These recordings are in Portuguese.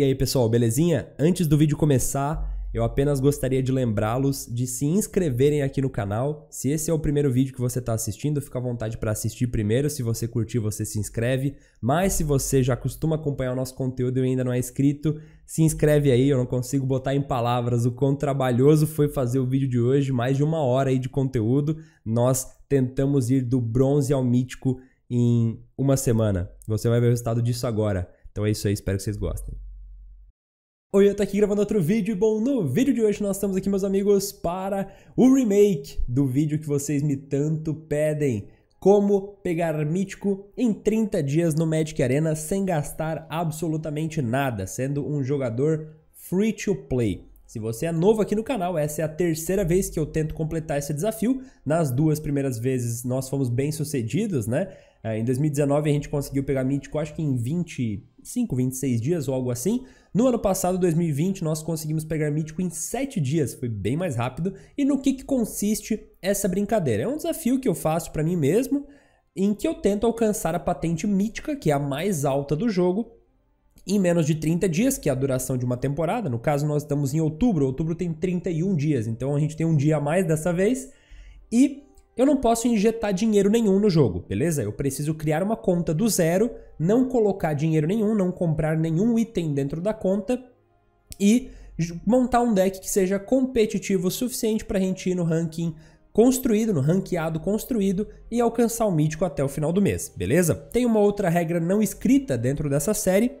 E aí, pessoal, belezinha? Antes do vídeo começar, eu apenas gostaria de lembrá-los de se inscreverem aqui no canal. Se esse é o primeiro vídeo que você está assistindo, fica à vontade para assistir primeiro. Se você curtiu, você se inscreve. Mas se você já costuma acompanhar o nosso conteúdo e ainda não é inscrito, se inscreve aí. Eu não consigo botar em palavras o quão trabalhoso foi fazer o vídeo de hoje. Mais de uma hora aí de conteúdo. Nós tentamos ir do bronze ao mítico em uma semana. Você vai ver o resultado disso agora. Então é isso aí, espero que vocês gostem. Oi, eu tô aqui gravando outro vídeo e bom, no vídeo de hoje nós estamos aqui, meus amigos, para o remake do vídeo que vocês me tanto pedem. Como pegar mítico em 30 dias no Magic Arena sem gastar absolutamente nada, sendo um jogador free to play. Se você é novo aqui no canal, essa é a terceira vez que eu tento completar esse desafio. Nas duas primeiras vezes nós fomos bem sucedidos, né? É, em 2019 a gente conseguiu pegar mítico, acho que em 25, 26 dias ou algo assim. No ano passado, 2020, nós conseguimos pegar mítico em 7 dias, foi bem mais rápido. E no que, que consiste essa brincadeira? É um desafio que eu faço para mim mesmo, em que eu tento alcançar a patente mítica, que é a mais alta do jogo, em menos de 30 dias, que é a duração de uma temporada. No caso, nós estamos em outubro, outubro tem 31 dias, então a gente tem um dia a mais dessa vez. E eu não posso injetar dinheiro nenhum no jogo, beleza? Eu preciso criar uma conta do zero, não colocar dinheiro nenhum, não comprar nenhum item dentro da conta e montar um deck que seja competitivo o suficiente para a gente ir no ranking construído, no ranqueado construído e alcançar o mítico até o final do mês, beleza? Tem uma outra regra não escrita dentro dessa série,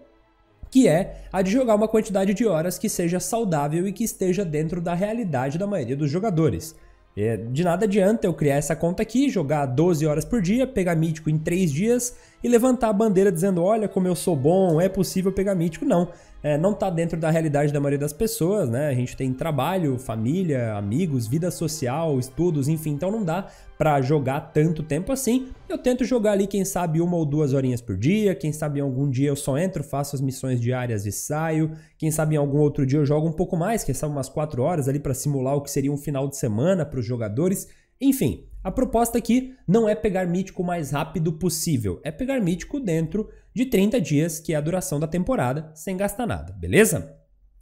que é a de jogar uma quantidade de horas que seja saudável e que esteja dentro da realidade da maioria dos jogadores. É, de nada adianta eu criar essa conta aqui, jogar 12 horas por dia, pegar mítico em 3 dias e levantar a bandeira dizendo: olha como eu sou bom, é possível pegar mítico. Não. É, não está dentro da realidade da maioria das pessoas, né? A gente tem trabalho, família, amigos, vida social, estudos, enfim, então não dá para jogar tanto tempo assim. Eu tento jogar ali, quem sabe, uma ou duas horinhas por dia, quem sabe em algum dia eu só entro, faço as missões diárias e saio, quem sabe em algum outro dia eu jogo um pouco mais, quem sabe umas quatro horas ali para simular o que seria um final de semana para os jogadores, enfim. A proposta aqui não é pegar mítico o mais rápido possível, é pegar mítico dentro de 30 dias, que é a duração da temporada, sem gastar nada, beleza?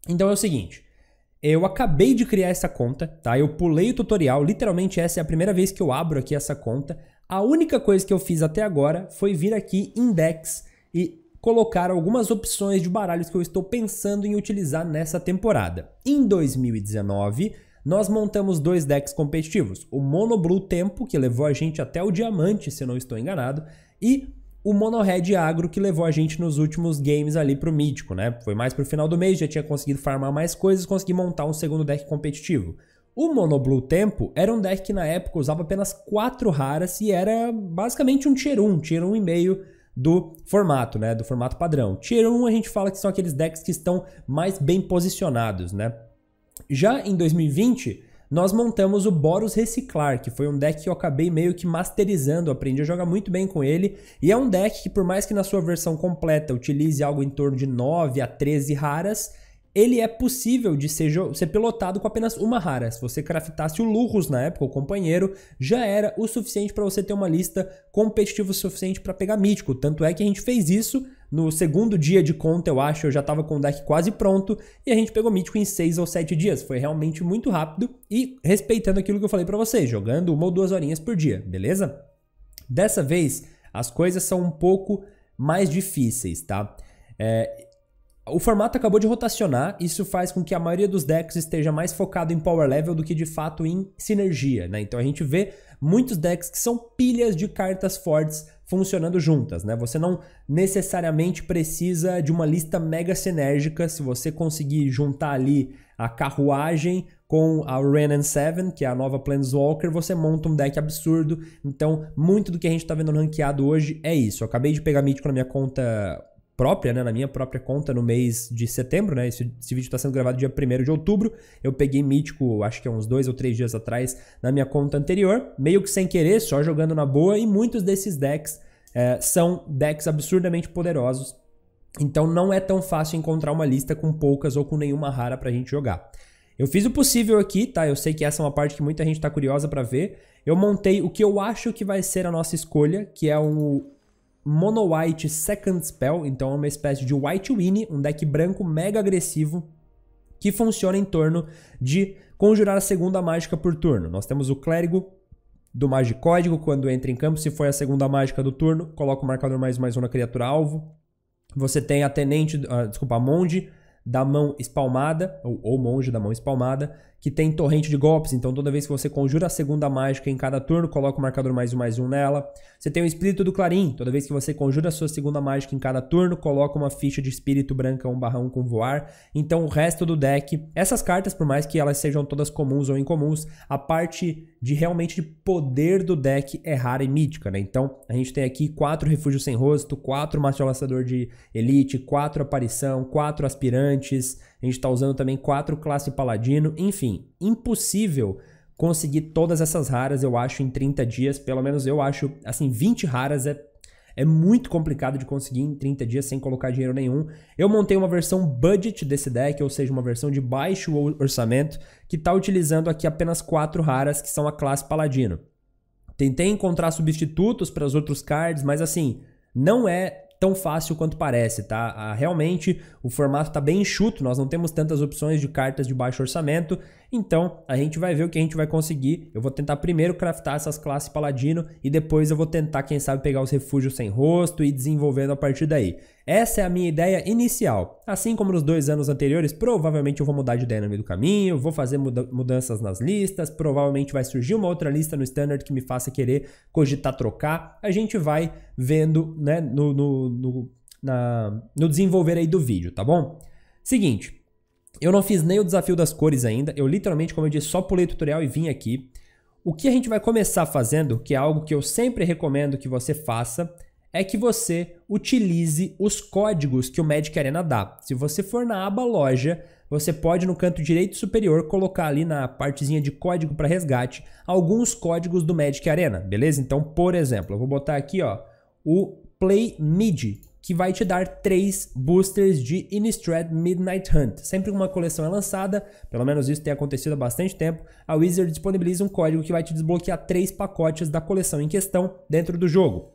Então é o seguinte, eu acabei de criar essa conta, tá? Eu pulei o tutorial, literalmente essa é a primeira vez que eu abro aqui essa conta. A única coisa que eu fiz até agora foi vir aqui em Dex e colocar algumas opções de baralhos que eu estou pensando em utilizar nessa temporada. Em 2019, nós montamos dois decks competitivos, o Mono Blue Tempo, que levou a gente até o Diamante, se não estou enganado, e o Mono Red Agro, que levou a gente nos últimos games ali pro Mítico, né? Foi mais pro final do mês, já tinha conseguido farmar mais coisas, consegui montar um segundo deck competitivo. O Mono Blue Tempo era um deck que na época usava apenas 4 raras e era basicamente um Tier 1, Tier e meio do formato, né? Do formato padrão. Tier 1 a gente fala que são aqueles decks que estão mais bem posicionados, né? Já em 2020, nós montamos o Boros Reciclar, que foi um deck que eu acabei meio que masterizando, aprendi a jogar muito bem com ele, e é um deck que por mais que na sua versão completa utilize algo em torno de 9 a 13 raras, ele é possível de ser, ser pilotado com apenas uma rara. Se você craftasse o Lurrus na época, o companheiro, já era o suficiente para você ter uma lista competitiva o suficiente para pegar mítico. Tanto é que a gente fez isso no segundo dia de conta, eu acho, eu já estava com o deck quase pronto e a gente pegou mítico em 6 ou 7 dias. Foi realmente muito rápido e respeitando aquilo que eu falei para vocês, jogando uma ou duas horinhas por dia, beleza? Dessa vez, as coisas são um pouco mais difíceis, tá? É, o formato acabou de rotacionar, isso faz com que a maioria dos decks esteja mais focado em power level do que de fato em sinergia, né? Então a gente vê muitos decks que são pilhas de cartas fortes funcionando juntas, né? Você não necessariamente precisa de uma lista mega sinérgica se você conseguir juntar ali a carruagem com a Renan 7, que é a nova Planeswalker, você monta um deck absurdo. Então, muito do que a gente está vendo no ranqueado hoje é isso. Eu acabei de pegar mítico na minha conta própria, né, na minha própria conta no mês de setembro, né? Esse, esse vídeo está sendo gravado dia 1 de outubro. Eu peguei mítico, acho que é uns dois ou três dias atrás, na minha conta anterior, meio que sem querer, só jogando na boa, e muitos desses decks é, são decks absurdamente poderosos. Então não é tão fácil encontrar uma lista com poucas ou com nenhuma rara para a gente jogar. Eu fiz o possível aqui, tá? Eu sei que essa é uma parte que muita gente está curiosa para ver. Eu montei o que eu acho que vai ser a nossa escolha, que é o Mono White Second Spell, então é uma espécie de White Winnie, um deck branco mega agressivo que funciona em torno de conjurar a segunda mágica por turno. Nós temos o clérigo do Magicódigo, quando entra em campo, se foi a segunda mágica do turno, coloca o marcador mais mais uma criatura alvo. Você tem a tenente, uh, desculpa, a monge da mão espalmada, ou, ou monge da mão espalmada, que tem torrente de golpes, então toda vez que você conjura a segunda mágica em cada turno, coloca o marcador mais um mais um nela. Você tem o espírito do clarim, toda vez que você conjura a sua segunda mágica em cada turno, coloca uma ficha de espírito branca 1 barra 1 com voar. Então o resto do deck, essas cartas, por mais que elas sejam todas comuns ou incomuns, a parte de realmente poder do deck é rara e mítica, né? Então a gente tem aqui quatro refúgios sem rosto, quatro macho de elite, quatro aparição, quatro aspirantes, a gente está usando também 4 classe paladino. Enfim, impossível conseguir todas essas raras, eu acho, em 30 dias. Pelo menos eu acho, assim, 20 raras é é muito complicado de conseguir em 30 dias sem colocar dinheiro nenhum. Eu montei uma versão budget desse deck, ou seja, uma versão de baixo orçamento, que está utilizando aqui apenas quatro raras, que são a classe Paladino. Tentei encontrar substitutos para os outros cards, mas assim, não é tão fácil quanto parece, tá? Ah, realmente o formato está bem enxuto, nós não temos tantas opções de cartas de baixo orçamento então, a gente vai ver o que a gente vai conseguir. Eu vou tentar primeiro craftar essas classes paladino e depois eu vou tentar, quem sabe, pegar os refúgios sem rosto e desenvolvendo a partir daí. Essa é a minha ideia inicial. Assim como nos dois anos anteriores, provavelmente eu vou mudar de ideia no meio do caminho, vou fazer mudanças nas listas, provavelmente vai surgir uma outra lista no Standard que me faça querer cogitar trocar. A gente vai vendo né, no, no, no, na, no desenvolver aí do vídeo, tá bom? Seguinte, eu não fiz nem o desafio das cores ainda, eu literalmente, como eu disse, só pulei o tutorial e vim aqui. O que a gente vai começar fazendo, que é algo que eu sempre recomendo que você faça, é que você utilize os códigos que o Magic Arena dá. Se você for na aba loja, você pode no canto direito superior colocar ali na partezinha de código para resgate alguns códigos do Magic Arena, beleza? Então, por exemplo, eu vou botar aqui ó, o Play MIDI, que vai te dar três boosters de Innistrad Midnight Hunt. Sempre que uma coleção é lançada, pelo menos isso tem acontecido há bastante tempo, a Wizard disponibiliza um código que vai te desbloquear três pacotes da coleção em questão dentro do jogo.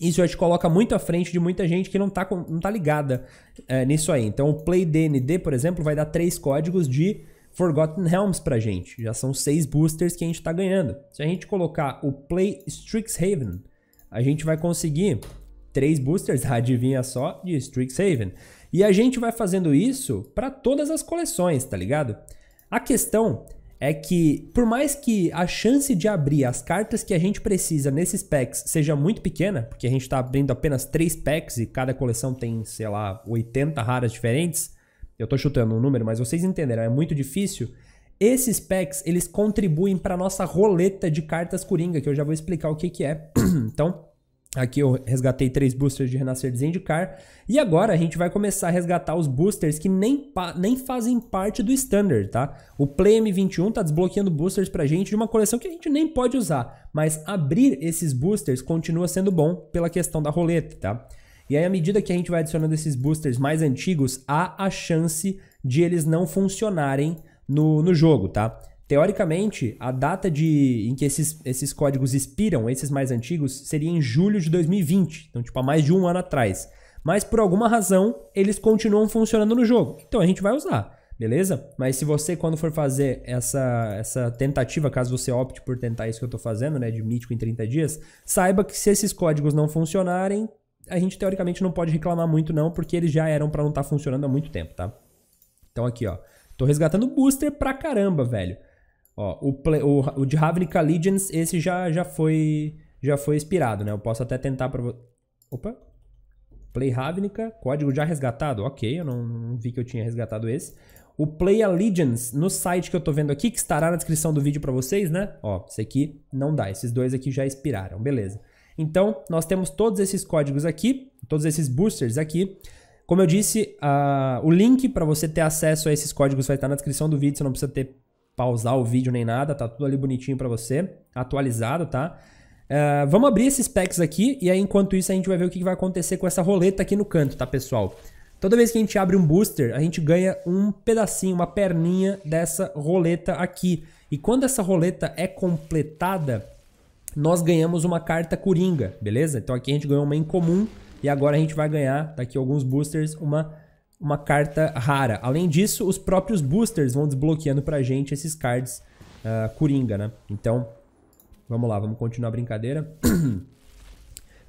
Isso já te coloca muito à frente de muita gente que não tá, com, não tá ligada é, nisso aí. Então, o Play DnD, por exemplo, vai dar três códigos de Forgotten Helms pra gente. Já são seis boosters que a gente tá ganhando. Se a gente colocar o Play Strixhaven, a gente vai conseguir três boosters, adivinha só, de Strixhaven. E a gente vai fazendo isso para todas as coleções, tá ligado? A questão é que, por mais que a chance de abrir as cartas que a gente precisa nesses packs seja muito pequena, porque a gente está abrindo apenas três packs e cada coleção tem, sei lá, 80 raras diferentes, eu estou chutando um número, mas vocês entenderam, é muito difícil. Esses packs, eles contribuem para nossa roleta de cartas coringa, que eu já vou explicar o que que é. então, Aqui eu resgatei três boosters de Renascer Zendikar. E agora a gente vai começar a resgatar os boosters que nem, nem fazem parte do Standard, tá? O Play M21 tá desbloqueando boosters pra gente de uma coleção que a gente nem pode usar. Mas abrir esses boosters continua sendo bom pela questão da roleta, tá? E aí, à medida que a gente vai adicionando esses boosters mais antigos, há a chance de eles não funcionarem no, no jogo, tá? Teoricamente, a data de, em que esses, esses códigos expiram, esses mais antigos, seria em julho de 2020, então, tipo, há mais de um ano atrás. Mas por alguma razão, eles continuam funcionando no jogo. Então a gente vai usar, beleza? Mas se você, quando for fazer essa, essa tentativa, caso você opte por tentar isso que eu estou fazendo, né, de mítico em 30 dias, saiba que se esses códigos não funcionarem, a gente teoricamente não pode reclamar muito, não, porque eles já eram para não estar tá funcionando há muito tempo, tá? Então aqui, ó. Tô resgatando booster pra caramba, velho. Ó, o, play, o, o de Havnic Allegiance, esse já, já foi já foi expirado, né? Eu posso até tentar para Opa. Play Ravnica, código já resgatado. OK, eu não, não, vi que eu tinha resgatado esse. O Play Allegiance no site que eu tô vendo aqui, que estará na descrição do vídeo para vocês, né? Ó, esse aqui não dá, esses dois aqui já expiraram, beleza. Então, nós temos todos esses códigos aqui, todos esses boosters aqui. Como eu disse, uh, o link para você ter acesso a esses códigos vai estar na descrição do vídeo, você não precisa ter pausar o vídeo nem nada, tá tudo ali bonitinho para você, atualizado, tá? Uh, vamos abrir esses packs aqui e aí enquanto isso a gente vai ver o que vai acontecer com essa roleta aqui no canto, tá pessoal? Toda vez que a gente abre um booster, a gente ganha um pedacinho, uma perninha dessa roleta aqui. E quando essa roleta é completada, nós ganhamos uma carta coringa, beleza? Então aqui a gente ganhou uma incomum e agora a gente vai ganhar, daqui a alguns boosters, uma uma carta rara. Além disso, os próprios boosters vão desbloqueando pra gente esses cards uh, coringa, né? Então, vamos lá, vamos continuar a brincadeira.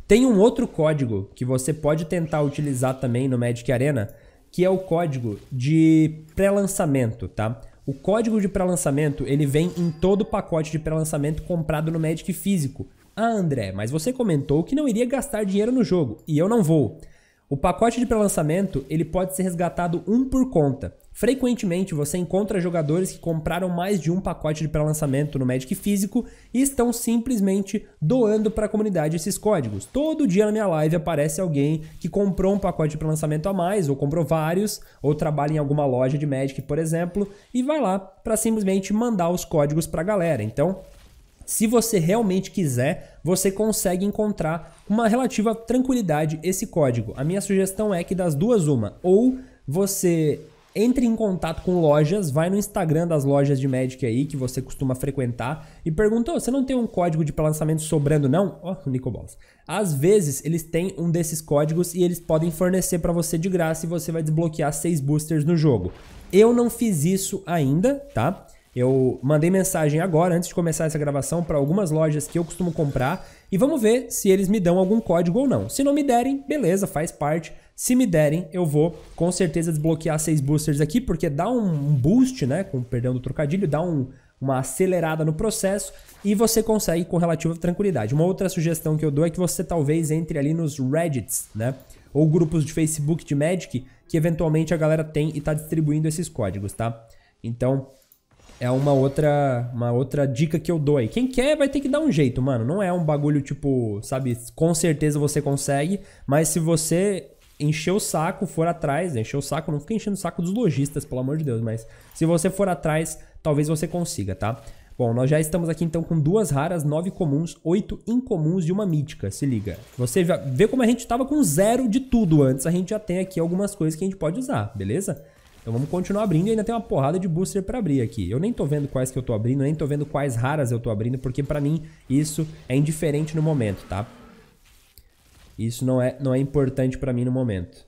Tem um outro código que você pode tentar utilizar também no Magic Arena, que é o código de pré-lançamento, tá? O código de pré-lançamento, ele vem em todo o pacote de pré-lançamento comprado no Magic físico. Ah, André, mas você comentou que não iria gastar dinheiro no jogo, e eu não vou. O pacote de pré-lançamento ele pode ser resgatado um por conta. Frequentemente você encontra jogadores que compraram mais de um pacote de pré-lançamento no Magic físico e estão simplesmente doando para a comunidade esses códigos. Todo dia na minha live aparece alguém que comprou um pacote de pré-lançamento a mais, ou comprou vários, ou trabalha em alguma loja de Magic, por exemplo, e vai lá para simplesmente mandar os códigos para a galera. Então, se você realmente quiser, você consegue encontrar uma relativa tranquilidade esse código. A minha sugestão é que das duas uma, ou você entre em contato com lojas, vai no Instagram das lojas de Magic aí que você costuma frequentar e pergunta: oh, você não tem um código de lançamento sobrando não? Ó, oh, Nico Balls. Às vezes eles têm um desses códigos e eles podem fornecer para você de graça e você vai desbloquear seis boosters no jogo. Eu não fiz isso ainda, tá? Eu mandei mensagem agora, antes de começar essa gravação, para algumas lojas que eu costumo comprar e vamos ver se eles me dão algum código ou não. Se não me derem, beleza, faz parte. Se me derem, eu vou com certeza desbloquear seis boosters aqui, porque dá um boost, né? Com perdão do trocadilho, dá um, uma acelerada no processo e você consegue com relativa tranquilidade. Uma outra sugestão que eu dou é que você talvez entre ali nos Reddits, né? Ou grupos de Facebook de Magic, que eventualmente a galera tem e está distribuindo esses códigos, tá? Então, é uma outra, uma outra dica que eu dou aí. Quem quer vai ter que dar um jeito, mano. Não é um bagulho tipo, sabe, com certeza você consegue, mas se você encher o saco, for atrás, né, encher o saco, não fica enchendo o saco dos lojistas, pelo amor de Deus, mas se você for atrás, talvez você consiga, tá? Bom, nós já estamos aqui então com duas raras, nove comuns, oito incomuns e uma mítica, se liga. Você vê como a gente estava com zero de tudo antes, a gente já tem aqui algumas coisas que a gente pode usar, beleza? Então vamos continuar abrindo e ainda tem uma porrada de booster para abrir aqui. Eu nem tô vendo quais que eu tô abrindo, nem tô vendo quais raras eu tô abrindo, porque para mim isso é indiferente no momento, tá? Isso não é, não é importante para mim no momento.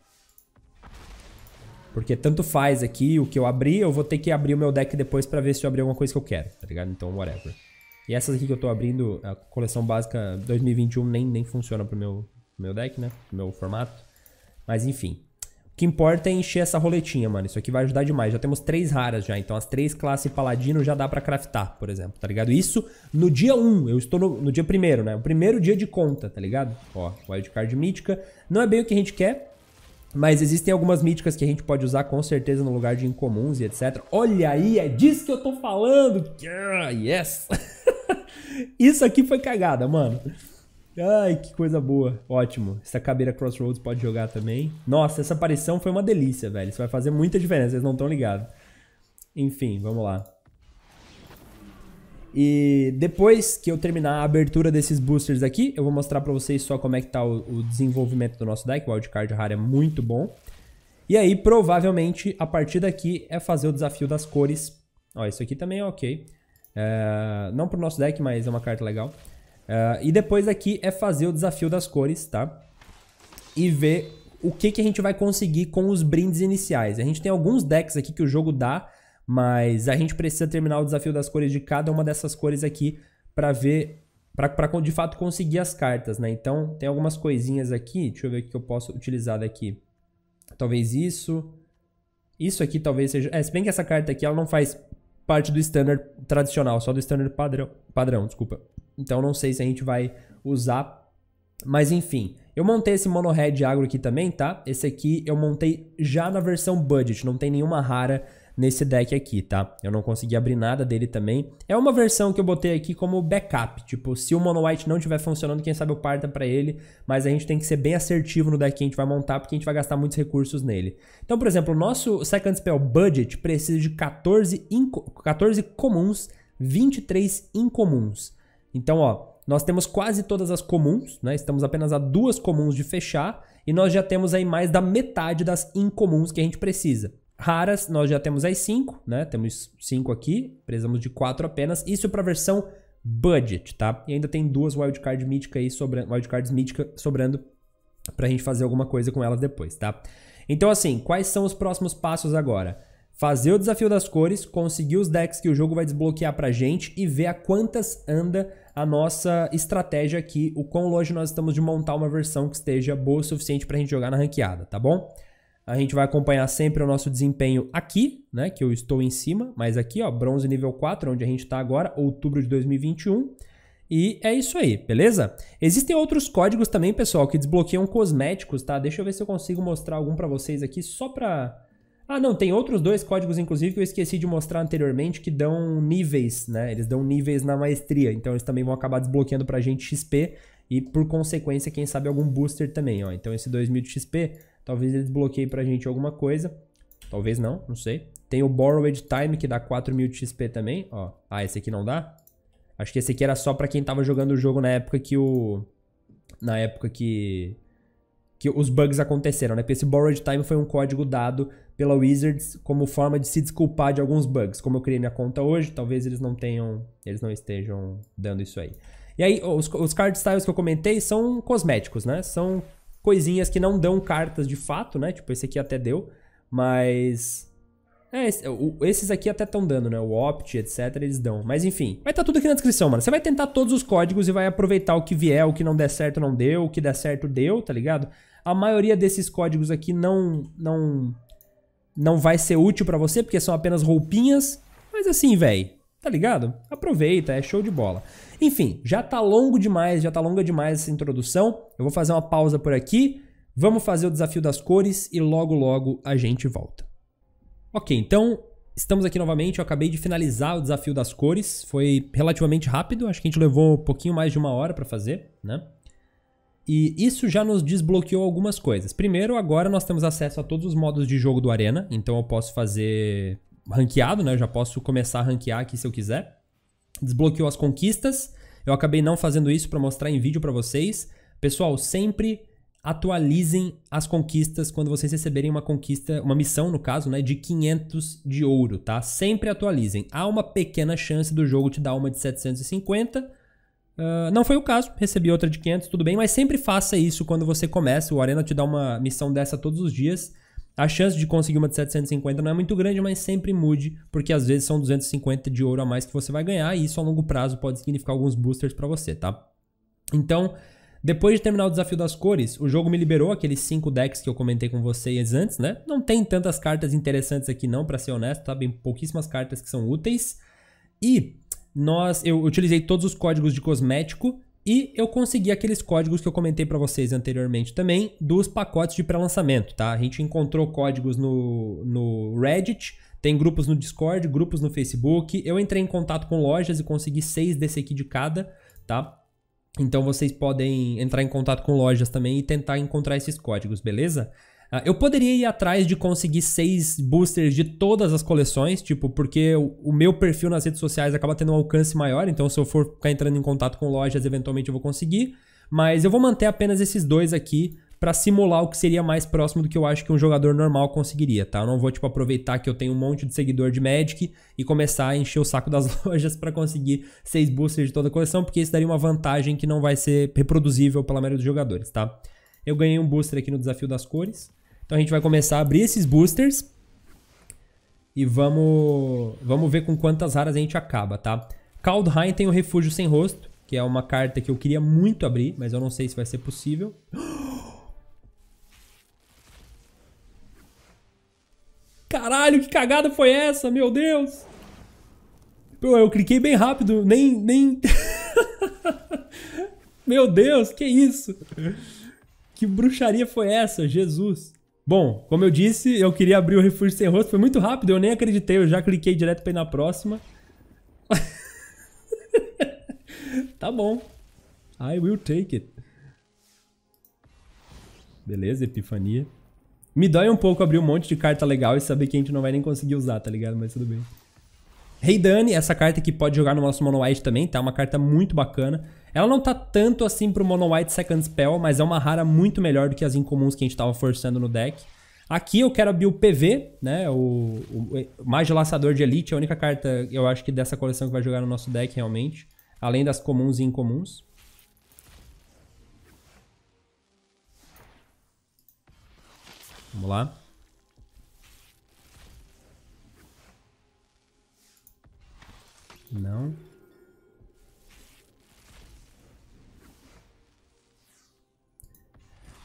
Porque tanto faz aqui o que eu abri, eu vou ter que abrir o meu deck depois para ver se eu abri alguma coisa que eu quero, tá ligado? Então, whatever. E essas aqui que eu tô abrindo, a coleção básica 2021 nem, nem funciona pro meu, pro meu deck, né? Pro meu formato. Mas enfim que importa é encher essa roletinha, mano. Isso aqui vai ajudar demais. Já temos três raras já, então as três classes paladino já dá pra craftar, por exemplo, tá ligado? Isso no dia 1, um, eu estou no, no, dia primeiro, né? O primeiro dia de conta, tá ligado? Ó, wildcard mítica. Não é bem o que a gente quer, mas existem algumas míticas que a gente pode usar com certeza no lugar de incomuns e etc. Olha aí, é disso que eu tô falando! Yeah, yes! Isso aqui foi cagada, mano. Ai, que coisa boa. Ótimo. Essa cabeira Crossroads pode jogar também. Nossa, essa aparição foi uma delícia, velho. Isso vai fazer muita diferença, vocês não estão ligados. Enfim, vamos lá. E depois que eu terminar a abertura desses boosters aqui, eu vou mostrar pra vocês só como é que tá o, o desenvolvimento do nosso deck. O wildcard Rare é muito bom. E aí, provavelmente, a partir daqui é fazer o desafio das cores. Ó, isso aqui também é ok. É, não pro nosso deck, mas é uma carta legal. Uh, e depois aqui é fazer o desafio das cores, tá? E ver o que, que a gente vai conseguir com os brindes iniciais. A gente tem alguns decks aqui que o jogo dá, mas a gente precisa terminar o desafio das cores de cada uma dessas cores aqui para ver, para de fato conseguir as cartas, né? Então tem algumas coisinhas aqui, deixa eu ver o que eu posso utilizar daqui. Talvez isso, isso aqui talvez seja... É, se bem que essa carta aqui ela não faz parte do standard tradicional, só do standard padrão, padrão desculpa. Então não sei se a gente vai usar. Mas enfim, eu montei esse monohead agro aqui também, tá? Esse aqui eu montei já na versão budget, não tem nenhuma rara nesse deck aqui, tá? Eu não consegui abrir nada dele também. É uma versão que eu botei aqui como backup, tipo, se o Mono White não estiver funcionando, quem sabe eu parta para ele, mas a gente tem que ser bem assertivo no deck que a gente vai montar, porque a gente vai gastar muitos recursos nele. Então, por exemplo, o nosso Second Spell Budget precisa de 14, 14 comuns, 23 incomuns. Então, ó, nós temos quase todas as comuns, né? Estamos apenas a duas comuns de fechar e nós já temos aí mais da metade das incomuns que a gente precisa. Raras, nós já temos as cinco, né? Temos cinco aqui, precisamos de quatro apenas. Isso é para a versão budget, tá? E ainda tem duas wildcards míticas aí sobrando, wildcards míticas sobrando pra gente fazer alguma coisa com elas depois, tá? Então assim, quais são os próximos passos agora? Fazer o desafio das cores, conseguir os decks que o jogo vai desbloquear pra gente e ver a quantas anda a nossa estratégia aqui, o quão longe nós estamos de montar uma versão que esteja boa o suficiente para a gente jogar na ranqueada, tá bom? A gente vai acompanhar sempre o nosso desempenho aqui, né, que eu estou em cima, mas aqui, ó, bronze nível 4, onde a gente está agora, outubro de 2021. E é isso aí, beleza? Existem outros códigos também, pessoal, que desbloqueiam cosméticos, tá? Deixa eu ver se eu consigo mostrar algum para vocês aqui, só para ah, não, tem outros dois códigos, inclusive, que eu esqueci de mostrar anteriormente, que dão níveis, né? Eles dão níveis na maestria, então eles também vão acabar desbloqueando pra gente XP e, por consequência, quem sabe algum booster também, ó. Então esse 2000 de XP, talvez ele desbloqueie pra gente alguma coisa, talvez não, não sei. Tem o Borrowed Time, que dá 4000 de XP também, ó. Ah, esse aqui não dá? Acho que esse aqui era só pra quem tava jogando o jogo na época que o... Na época que que os bugs aconteceram, né? Porque esse borrowed time foi um código dado pela Wizards como forma de se desculpar de alguns bugs. Como eu criei minha conta hoje, talvez eles não tenham, eles não estejam dando isso aí. E aí, os, os card styles que eu comentei são cosméticos, né? São coisinhas que não dão cartas de fato, né? Tipo, esse aqui até deu, mas... É, esses aqui até estão dando, né? O opt, etc, eles dão. Mas enfim, vai estar tá tudo aqui na descrição, mano. Você vai tentar todos os códigos e vai aproveitar o que vier, o que não der certo não deu, o que der certo deu, tá ligado? A maioria desses códigos aqui não, não, não vai ser útil para você, porque são apenas roupinhas. Mas assim, velho, tá ligado? Aproveita, é show de bola. Enfim, já tá longo demais, já tá longa demais essa introdução. Eu vou fazer uma pausa por aqui. Vamos fazer o desafio das cores e logo logo a gente volta. Ok, então estamos aqui novamente. Eu acabei de finalizar o desafio das cores. Foi relativamente rápido, acho que a gente levou um pouquinho mais de uma hora para fazer, né? E isso já nos desbloqueou algumas coisas. Primeiro, agora nós temos acesso a todos os modos de jogo do Arena, então eu posso fazer ranqueado, né? Eu já posso começar a ranquear aqui se eu quiser. Desbloqueou as conquistas. Eu acabei não fazendo isso para mostrar em vídeo para vocês. Pessoal, sempre atualizem as conquistas quando vocês receberem uma conquista, uma missão no caso, né, de 500 de ouro, tá? Sempre atualizem. Há uma pequena chance do jogo te dar uma de 750, ah, não foi o caso, recebi outra de 500, tudo bem, mas sempre faça isso quando você começa. O Arena te dá uma missão dessa todos os dias. A chance de conseguir uma de 750 não é muito grande, mas sempre mude, porque às vezes são 250 de ouro a mais que você vai ganhar, e isso a longo prazo pode significar alguns boosters para você, tá? Então, depois de terminar o desafio das cores, o jogo me liberou aqueles 5 decks que eu comentei com vocês antes, né? Não tem tantas cartas interessantes aqui não, para ser honesto, tá? Bem pouquíssimas cartas que são úteis. E nós, eu utilizei todos os códigos de cosmético e eu consegui aqueles códigos que eu comentei para vocês anteriormente também dos pacotes de pré-lançamento, tá? A gente encontrou códigos no, no Reddit, tem grupos no Discord, grupos no Facebook. Eu entrei em contato com lojas e consegui seis desse aqui de cada, tá? Então vocês podem entrar em contato com lojas também e tentar encontrar esses códigos, beleza? Ah, eu poderia ir atrás de conseguir seis boosters de todas as coleções, tipo, porque o meu perfil nas redes sociais acaba tendo um alcance maior, então se eu for ficar entrando em contato com lojas, eventualmente eu vou conseguir. Mas eu vou manter apenas esses dois aqui para simular o que seria mais próximo do que eu acho que um jogador normal conseguiria, tá? Eu não vou, tipo, aproveitar que eu tenho um monte de seguidor de Magic e começar a encher o saco das lojas para conseguir seis boosters de toda a coleção, porque isso daria uma vantagem que não vai ser reproduzível pela maioria dos jogadores, tá? Eu ganhei um booster aqui no desafio das cores. Então a gente vai começar a abrir esses boosters. E vamos, vamos ver com quantas raras a gente acaba, tá? Kaldheim tem o Refúgio Sem Rosto, que é uma carta que eu queria muito abrir, mas eu não sei se vai ser possível. Caralho, que cagada foi essa? Meu Deus! Pô, eu cliquei bem rápido, nem... nem... Meu Deus, que isso? Que bruxaria foi essa? Jesus. Bom, como eu disse, eu queria abrir o refúgio sem rosto. Foi muito rápido, eu nem acreditei. Eu já cliquei direto pra ir na próxima. tá bom. I will take it. Beleza, epifania. Me dói um pouco abrir um monte de carta legal e saber que a gente não vai nem conseguir usar, tá ligado? Mas tudo bem. Rei hey Dani, essa carta que pode jogar no nosso mono white também, tá? Uma carta muito bacana. Ela não tá tanto assim pro Mono White Second Spell, mas é uma rara muito melhor do que as incomuns que a gente tava forçando no deck. Aqui eu quero abrir o PV, né? O, o, o Laçador de Elite, a única carta, eu acho que dessa coleção que vai jogar no nosso deck realmente. Além das comuns e incomuns. Vamos lá.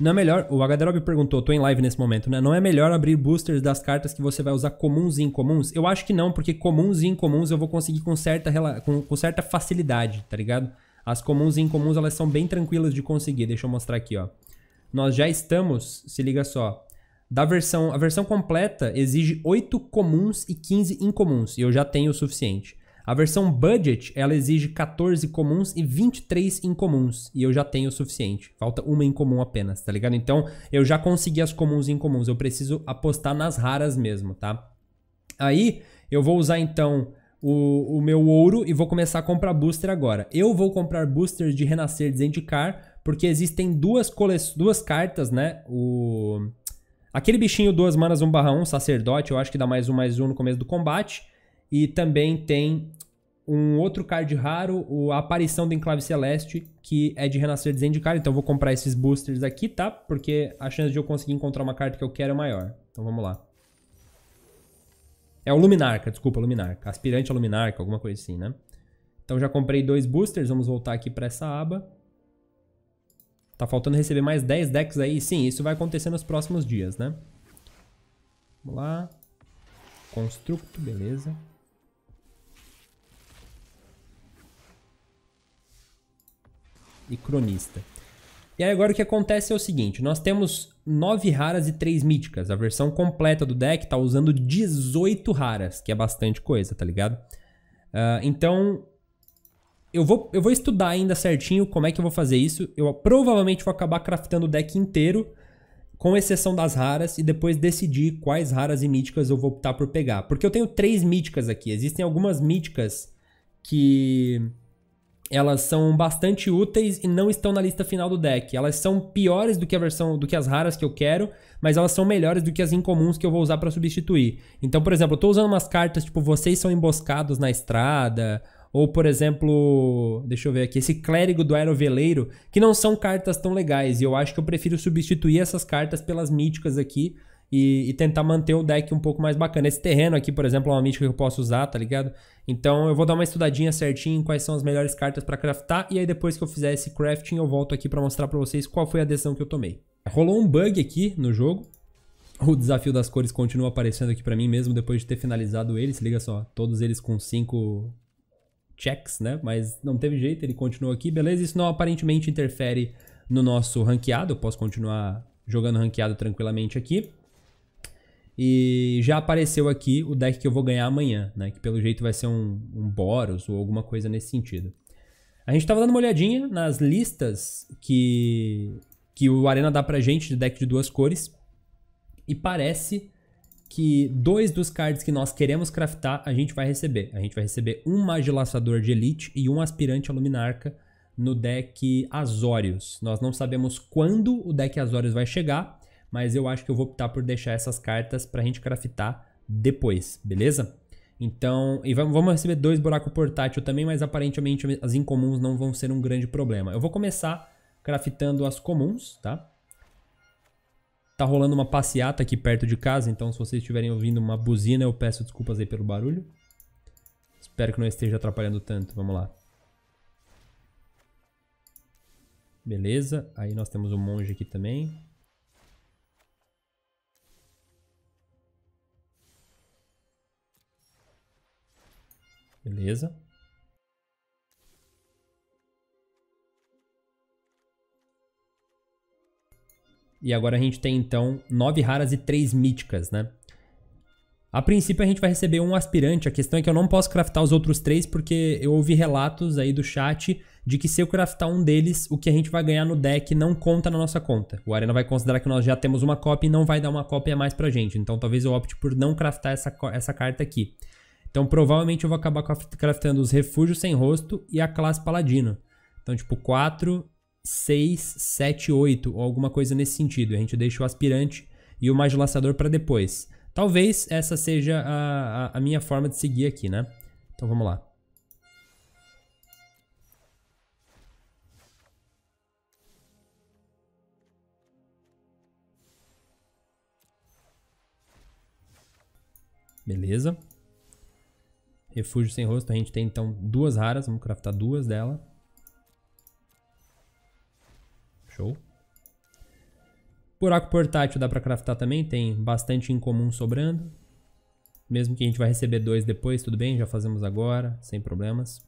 Não é melhor, o HDROB perguntou, tô em live nesse momento, né? Não é melhor abrir boosters das cartas que você vai usar comuns e incomuns? Eu acho que não, porque comuns e incomuns eu vou conseguir com certa, com, com certa facilidade, tá ligado? As comuns e incomuns elas são bem tranquilas de conseguir, deixa eu mostrar aqui, ó. Nós já estamos, se liga só, da versão, a versão completa exige 8 comuns e 15 incomuns, e eu já tenho o suficiente. A versão budget, ela exige 14 comuns e 23 incomuns, e eu já tenho o suficiente. Falta uma incomum apenas, tá ligado? Então, eu já consegui as comuns e incomuns, eu preciso apostar nas raras mesmo, tá? Aí, eu vou usar então o, o meu ouro e vou começar a comprar booster agora. Eu vou comprar boosters de Renascer Zendikar, porque existem duas, cole... duas cartas, né? O... Aquele bichinho duas manas 1 barra 1, sacerdote, eu acho que dá mais um mais um no começo do combate. E também tem um outro card raro, a aparição do Enclave Celeste, que é de renascer desindicado. Então eu vou comprar esses boosters aqui, tá? Porque a chance de eu conseguir encontrar uma carta que eu quero é maior. Então vamos lá. É o Luminarca, desculpa, Luminarca. Aspirante a Luminarca, alguma coisa assim, né? Então já comprei dois boosters, vamos voltar aqui para essa aba. Tá faltando receber mais 10 decks aí. Sim, isso vai acontecer nos próximos dias, né? Vamos lá. Constructo, beleza. e cronista. E aí agora o que acontece é o seguinte, nós temos 9 raras e 3 míticas. A versão completa do deck tá usando 18 raras, que é bastante coisa, tá ligado? Uh, então, eu vou, eu vou estudar ainda certinho como é que eu vou fazer isso. Eu provavelmente vou acabar craftando o deck inteiro, com exceção das raras, e depois decidir quais raras e míticas eu vou optar por pegar. Porque eu tenho três míticas aqui. Existem algumas míticas que elas são bastante úteis e não estão na lista final do deck. Elas são piores do que a versão do que as raras que eu quero, mas elas são melhores do que as incomuns que eu vou usar para substituir. Então, por exemplo, eu tô usando umas cartas tipo vocês são emboscados na estrada, ou por exemplo, deixa eu ver aqui, esse clérigo do aeroveleiro, que não são cartas tão legais, e eu acho que eu prefiro substituir essas cartas pelas míticas aqui, e, e, tentar manter o deck um pouco mais bacana. Esse terreno aqui, por exemplo, é uma mítica que eu posso usar, tá ligado? Então eu vou dar uma estudadinha certinho em quais são as melhores cartas para craftar e aí depois que eu fizer esse crafting eu volto aqui para mostrar para vocês qual foi a decisão que eu tomei. Rolou um bug aqui no jogo. O desafio das cores continua aparecendo aqui para mim mesmo depois de ter finalizado ele. Se liga só, todos eles com 5 checks, né? Mas não teve jeito, ele continua aqui, beleza? Isso não aparentemente interfere no nosso ranqueado. Eu posso continuar jogando ranqueado tranquilamente aqui. E já apareceu aqui o deck que eu vou ganhar amanhã, né? Que pelo jeito vai ser um, um Boros ou alguma coisa nesse sentido. A gente estava dando uma olhadinha nas listas que, que o Arena dá pra gente de deck de duas cores. E parece que dois dos cards que nós queremos craftar a gente vai receber. A gente vai receber um Magilaçador de Elite e um Aspirante a Luminarca no deck Azorius. Nós não sabemos quando o deck Azorius vai chegar, mas eu acho que eu vou optar por deixar essas cartas para a gente craftar depois, beleza? Então, e vamos receber dois buracos portátil também, mas aparentemente as incomuns não vão ser um grande problema. Eu vou começar craftando as comuns, tá? Tá rolando uma passeata aqui perto de casa, então se vocês estiverem ouvindo uma buzina, eu peço desculpas aí pelo barulho. Espero que não esteja atrapalhando tanto, vamos lá. Beleza, aí nós temos o um monge aqui também. Beleza. E agora a gente tem então nove raras e três míticas, né? A princípio a gente vai receber um aspirante, a questão é que eu não posso craftar os outros três porque eu ouvi relatos aí do chat de que se eu craftar um deles, o que a gente vai ganhar no deck não conta na nossa conta. O Arena vai considerar que nós já temos uma cópia e não vai dar uma cópia a mais pra gente, então talvez eu opte por não craftar essa, essa carta aqui. Então provavelmente eu vou acabar craftando os refúgios sem rosto e a classe paladino. Então tipo 4, 6, 7, 8 ou alguma coisa nesse sentido. A gente deixa o aspirante e o magilaçador para depois. Talvez essa seja a, a, a minha forma de seguir aqui, né? Então vamos lá. Beleza. Refúgio sem rosto, a gente tem então duas raras, vamos craftar duas dela. Show. Buraco portátil dá pra craftar também, tem bastante incomum sobrando. Mesmo que a gente vai receber dois depois, tudo bem, já fazemos agora, sem problemas.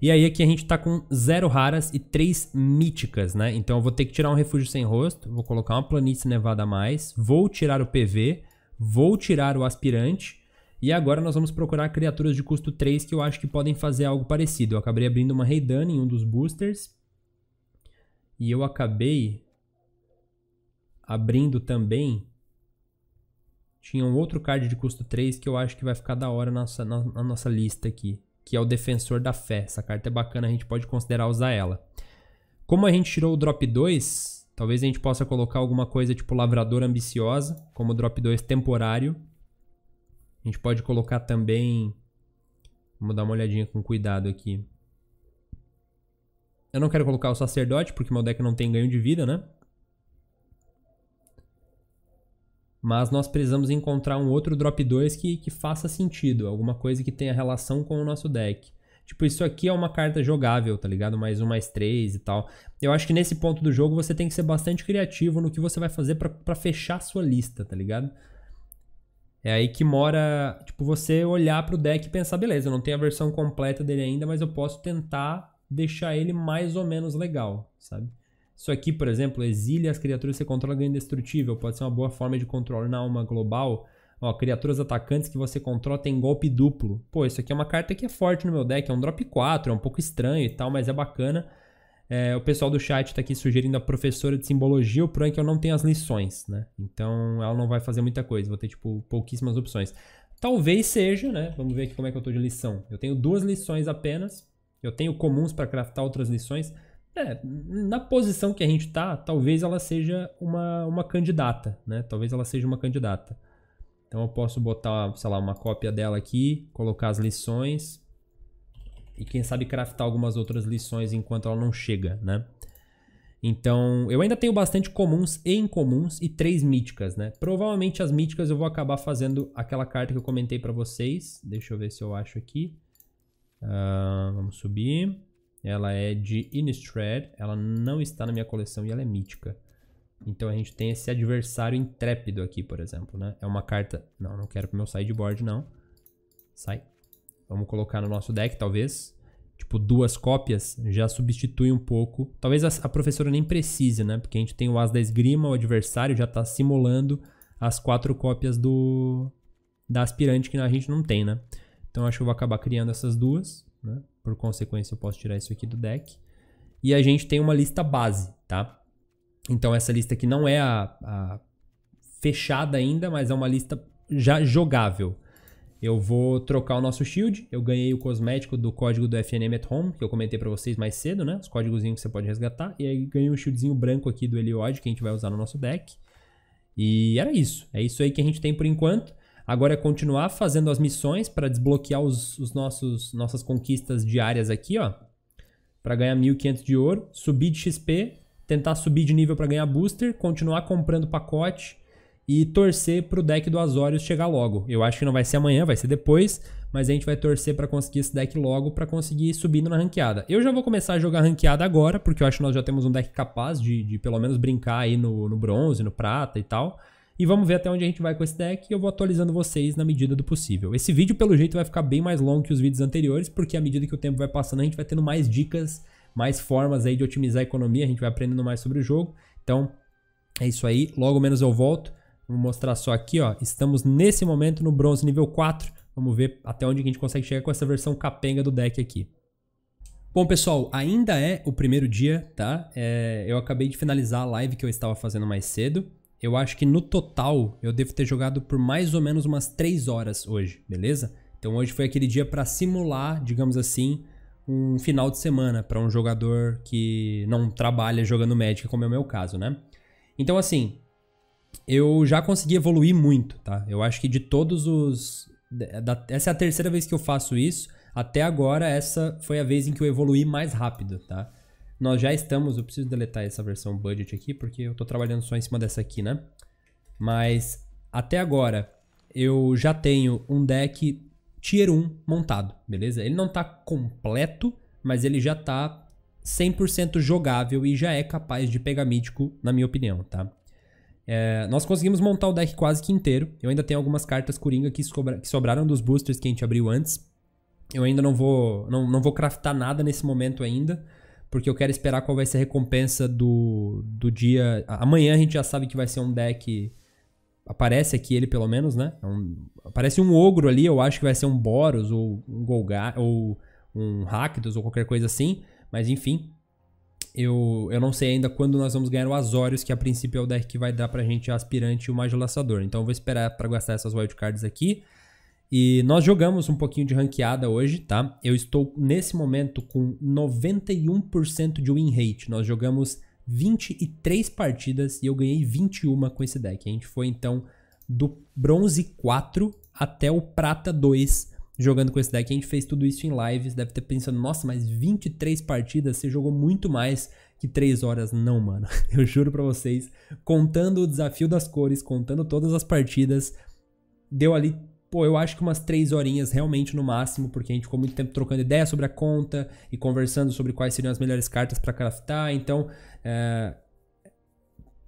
E aí aqui a gente tá com zero raras e três míticas, né? Então eu vou ter que tirar um refúgio sem rosto, vou colocar uma planície nevada a mais, vou tirar o PV, vou tirar o aspirante e agora nós vamos procurar criaturas de custo 3 que eu acho que podem fazer algo parecido. Eu acabei abrindo uma Raidana em um dos boosters. E eu acabei abrindo também... Tinha um outro card de custo 3 que eu acho que vai ficar da hora na nossa, na, na nossa lista aqui. Que é o Defensor da Fé. Essa carta é bacana, a gente pode considerar usar ela. Como a gente tirou o drop 2, talvez a gente possa colocar alguma coisa tipo Lavrador Ambiciosa, como drop 2 temporário. A gente pode colocar também. Vamos dar uma olhadinha com cuidado aqui. Eu não quero colocar o sacerdote, porque meu deck não tem ganho de vida, né? Mas nós precisamos encontrar um outro drop 2 que, que faça sentido. Alguma coisa que tenha relação com o nosso deck. Tipo, isso aqui é uma carta jogável, tá ligado? Mais um, mais três e tal. Eu acho que nesse ponto do jogo você tem que ser bastante criativo no que você vai fazer para fechar sua lista, tá ligado? É aí que mora, tipo, você olhar para o deck e pensar, beleza, eu não tenho a versão completa dele ainda, mas eu posso tentar deixar ele mais ou menos legal, sabe? Isso aqui, por exemplo, exilia as criaturas que você controla ganha indestrutível. Pode ser uma boa forma de controlar uma global. Ó, criaturas atacantes que você controla tem golpe duplo. Pô, isso aqui é uma carta que é forte no meu deck, é um drop 4, é um pouco estranho e tal, mas é bacana. É, o pessoal do chat está aqui sugerindo a professora de simbologia. O problema é que eu não tenho as lições, né? Então ela não vai fazer muita coisa. Vou ter, tipo, pouquíssimas opções. Talvez seja, né? Vamos ver aqui como é que eu tô de lição. Eu tenho duas lições apenas. Eu tenho comuns para craftar outras lições. É, na posição que a gente tá, talvez ela seja uma, uma candidata, né? Talvez ela seja uma candidata. Então eu posso botar, sei lá, uma cópia dela aqui, colocar as lições e quem sabe craftar algumas outras lições enquanto ela não chega, né? Então, eu ainda tenho bastante comuns e incomuns e três míticas, né? Provavelmente as míticas eu vou acabar fazendo aquela carta que eu comentei para vocês. Deixa eu ver se eu acho aqui. Uh, vamos subir. Ela é de Innistrad. Ela não está na minha coleção e ela é mítica. Então a gente tem esse adversário intrépido aqui, por exemplo, né? É uma carta... Não, não quero pro meu sideboard, não. Sai. Vamos colocar no nosso deck, talvez. Tipo, duas cópias já substitui um pouco. Talvez a, a professora nem precise, né? Porque a gente tem o As da Esgrima, o adversário já está simulando as quatro cópias do da aspirante que a gente não tem, né? Então acho que eu vou acabar criando essas duas, né? Por consequência, eu posso tirar isso aqui do deck. E a gente tem uma lista base, tá? Então essa lista aqui não é a, a fechada ainda, mas é uma lista já jogável. Eu vou trocar o nosso shield. Eu ganhei o cosmético do código do FNM at Home, que eu comentei para vocês mais cedo, né? Os códigos que você pode resgatar. E aí ganhei um shieldzinho branco aqui do Eliod, que a gente vai usar no nosso deck. E era isso. É isso aí que a gente tem por enquanto. Agora é continuar fazendo as missões para desbloquear os, os, nossos nossas conquistas diárias aqui, ó. Para ganhar 1.500 de ouro, subir de XP, tentar subir de nível para ganhar booster, continuar comprando pacote, e torcer para o deck do Azorius chegar logo. Eu acho que não vai ser amanhã, vai ser depois, mas a gente vai torcer para conseguir esse deck logo para conseguir subindo na ranqueada. Eu já vou começar a jogar ranqueada agora, porque eu acho que nós já temos um deck capaz de, de pelo menos brincar aí no, no bronze, no prata e tal. E vamos ver até onde a gente vai com esse deck e eu vou atualizando vocês na medida do possível. Esse vídeo, pelo jeito, vai ficar bem mais longo que os vídeos anteriores, porque à medida que o tempo vai passando, a gente vai tendo mais dicas, mais formas aí de otimizar a economia, a gente vai aprendendo mais sobre o jogo. Então, é isso aí. Logo menos eu volto. Vou mostrar só aqui, ó. Estamos nesse momento no bronze nível 4. Vamos ver até onde a gente consegue chegar com essa versão capenga do deck aqui. Bom, pessoal, ainda é o primeiro dia, tá? É, eu acabei de finalizar a live que eu estava fazendo mais cedo. Eu acho que no total eu devo ter jogado por mais ou menos umas 3 horas hoje, beleza? Então hoje foi aquele dia para simular, digamos assim, um final de semana para um jogador que não trabalha jogando Magic, como é o meu caso, né? Então assim, eu já consegui evoluir muito, tá? Eu acho que de todos os. Da, essa é a terceira vez que eu faço isso. Até agora, essa foi a vez em que eu evolui mais rápido, tá? Nós já estamos. Eu preciso deletar essa versão budget aqui, porque eu tô trabalhando só em cima dessa aqui, né? Mas até agora, eu já tenho um deck tier 1 montado, beleza? Ele não tá completo, mas ele já tá 100% jogável e já é capaz de pegar mítico, na minha opinião, tá? É, nós conseguimos montar o deck quase que inteiro. Eu ainda tenho algumas cartas Coringa que, sobra, que sobraram dos boosters que a gente abriu antes. Eu ainda não vou, não, não vou craftar nada nesse momento ainda, porque eu quero esperar qual vai ser a recompensa do, do dia. Amanhã a gente já sabe que vai ser um deck. Aparece aqui ele, pelo menos, né? É um, aparece um ogro ali, eu acho que vai ser um Boros ou um Golgar, ou um Rakdos ou qualquer coisa assim. Mas enfim, eu, eu não sei ainda quando nós vamos ganhar o Azorius, que a princípio é o deck que vai dar pra gente aspirante e o Mago Laçador. Então eu vou esperar para gastar essas wildcards aqui. E nós jogamos um pouquinho de ranqueada hoje, tá? Eu estou nesse momento com 91% de win rate. Nós jogamos 23 partidas e eu ganhei 21 com esse deck. A gente foi então do bronze 4 até o prata 2 jogando com esse deck. A gente fez tudo isso em lives, deve ter pensando, nossa, mas 23 partidas, você jogou muito mais que 3 horas. Não, mano, eu juro pra vocês, contando o desafio das cores, contando todas as partidas, deu ali, pô, eu acho que umas 3 horinhas realmente no máximo, porque a gente ficou muito tempo trocando ideia sobre a conta e conversando sobre quais seriam as melhores cartas para craftar, então, é...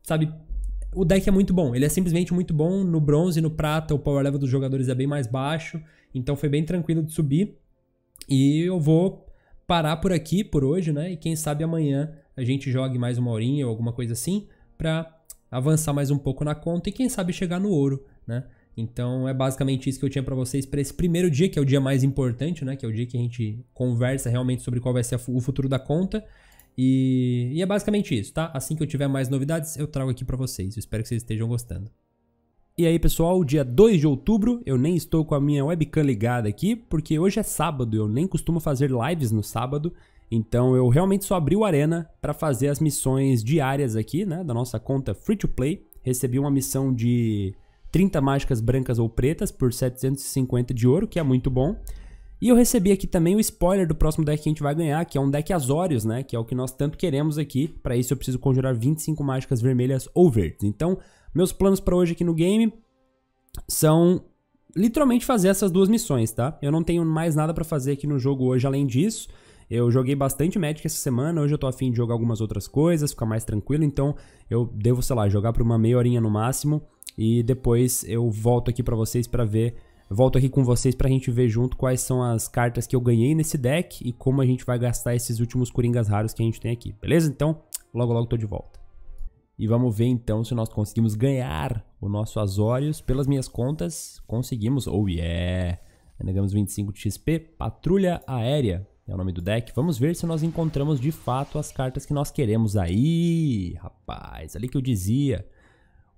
sabe, o deck é muito bom. Ele é simplesmente muito bom no bronze, e no prata, o power level dos jogadores é bem mais baixo. Então foi bem tranquilo de subir. E eu vou parar por aqui por hoje, né? E quem sabe amanhã a gente jogue mais uma horinha ou alguma coisa assim para avançar mais um pouco na conta e quem sabe chegar no ouro, né? Então é basicamente isso que eu tinha para vocês para esse primeiro dia, que é o dia mais importante, né? Que é o dia que a gente conversa realmente sobre qual vai ser o futuro da conta. E, e é basicamente isso, tá? Assim que eu tiver mais novidades, eu trago aqui para vocês. Eu espero que vocês estejam gostando. E aí pessoal, dia 2 de outubro, eu nem estou com a minha webcam ligada aqui, porque hoje é sábado, eu nem costumo fazer lives no sábado, então eu realmente só abri o Arena para fazer as missões diárias aqui, né, da nossa conta Free to Play. Recebi uma missão de 30 mágicas brancas ou pretas por 750 de ouro, que é muito bom. E eu recebi aqui também o spoiler do próximo deck que a gente vai ganhar, que é um deck Azorius, né? Que é o que nós tanto queremos aqui. Para isso eu preciso conjurar 25 mágicas vermelhas ou verdes. Então, meus planos para hoje aqui no game são literalmente fazer essas duas missões, tá? Eu não tenho mais nada para fazer aqui no jogo hoje além disso. Eu joguei bastante Magic essa semana, hoje eu tô afim de jogar algumas outras coisas, ficar mais tranquilo, então eu devo, sei lá, jogar por uma meia horinha no máximo e depois eu volto aqui para vocês para ver, volto aqui com vocês pra gente ver junto quais são as cartas que eu ganhei nesse deck e como a gente vai gastar esses últimos coringas raros que a gente tem aqui, beleza? Então, logo logo tô de volta. E vamos ver então se nós conseguimos ganhar o nosso Azorius. Pelas minhas contas, conseguimos. Oh yeah! Negamos 25 de XP. Patrulha Aérea é o nome do deck. Vamos ver se nós encontramos de fato as cartas que nós queremos aí. Rapaz, ali que eu dizia.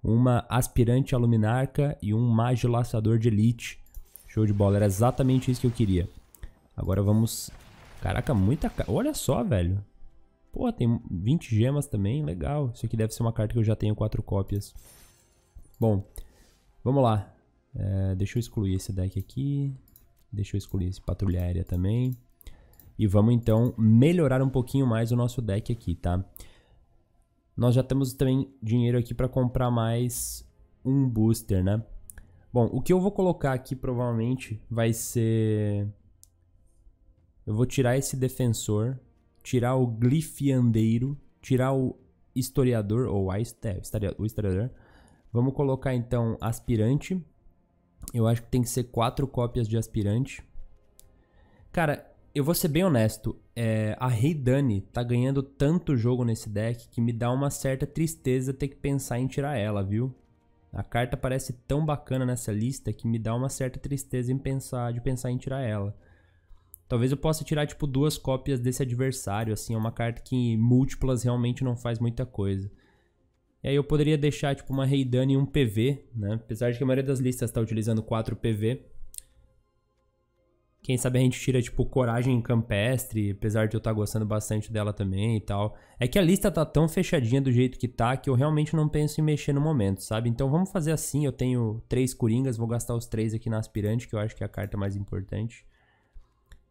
Uma Aspirante Aluminarca e um Mago de Elite. Show de bola, era exatamente isso que eu queria. Agora vamos... Caraca, muita... Olha só, velho. Pô, tem 20 gemas também, legal. Isso aqui deve ser uma carta que eu já tenho quatro cópias. Bom, vamos lá. É, deixa eu excluir esse deck aqui. Deixa eu excluir esse patrulha aérea também. E vamos então melhorar um pouquinho mais o nosso deck aqui, tá? Nós já temos também dinheiro aqui para comprar mais um booster, né? Bom, o que eu vou colocar aqui provavelmente vai ser... Eu vou tirar esse defensor tirar o glifiandeiro, tirar o historiador, ou a, é, o historiador. Vamos colocar então aspirante. Eu acho que tem que ser quatro cópias de aspirante. Cara, eu vou ser bem honesto. É, a Rei Dani tá ganhando tanto jogo nesse deck que me dá uma certa tristeza ter que pensar em tirar ela, viu? A carta parece tão bacana nessa lista que me dá uma certa tristeza em pensar, de pensar em tirar ela. Talvez eu possa tirar, tipo, duas cópias desse adversário, assim. É uma carta que múltiplas realmente não faz muita coisa. E aí eu poderia deixar, tipo, uma Reidane e um PV, né? Apesar de que a maioria das listas tá utilizando quatro PV. Quem sabe a gente tira, tipo, Coragem Campestre, apesar de eu estar tá gostando bastante dela também e tal. É que a lista tá tão fechadinha do jeito que tá que eu realmente não penso em mexer no momento, sabe? Então vamos fazer assim, eu tenho três Coringas, vou gastar os três aqui na Aspirante, que eu acho que é a carta mais importante.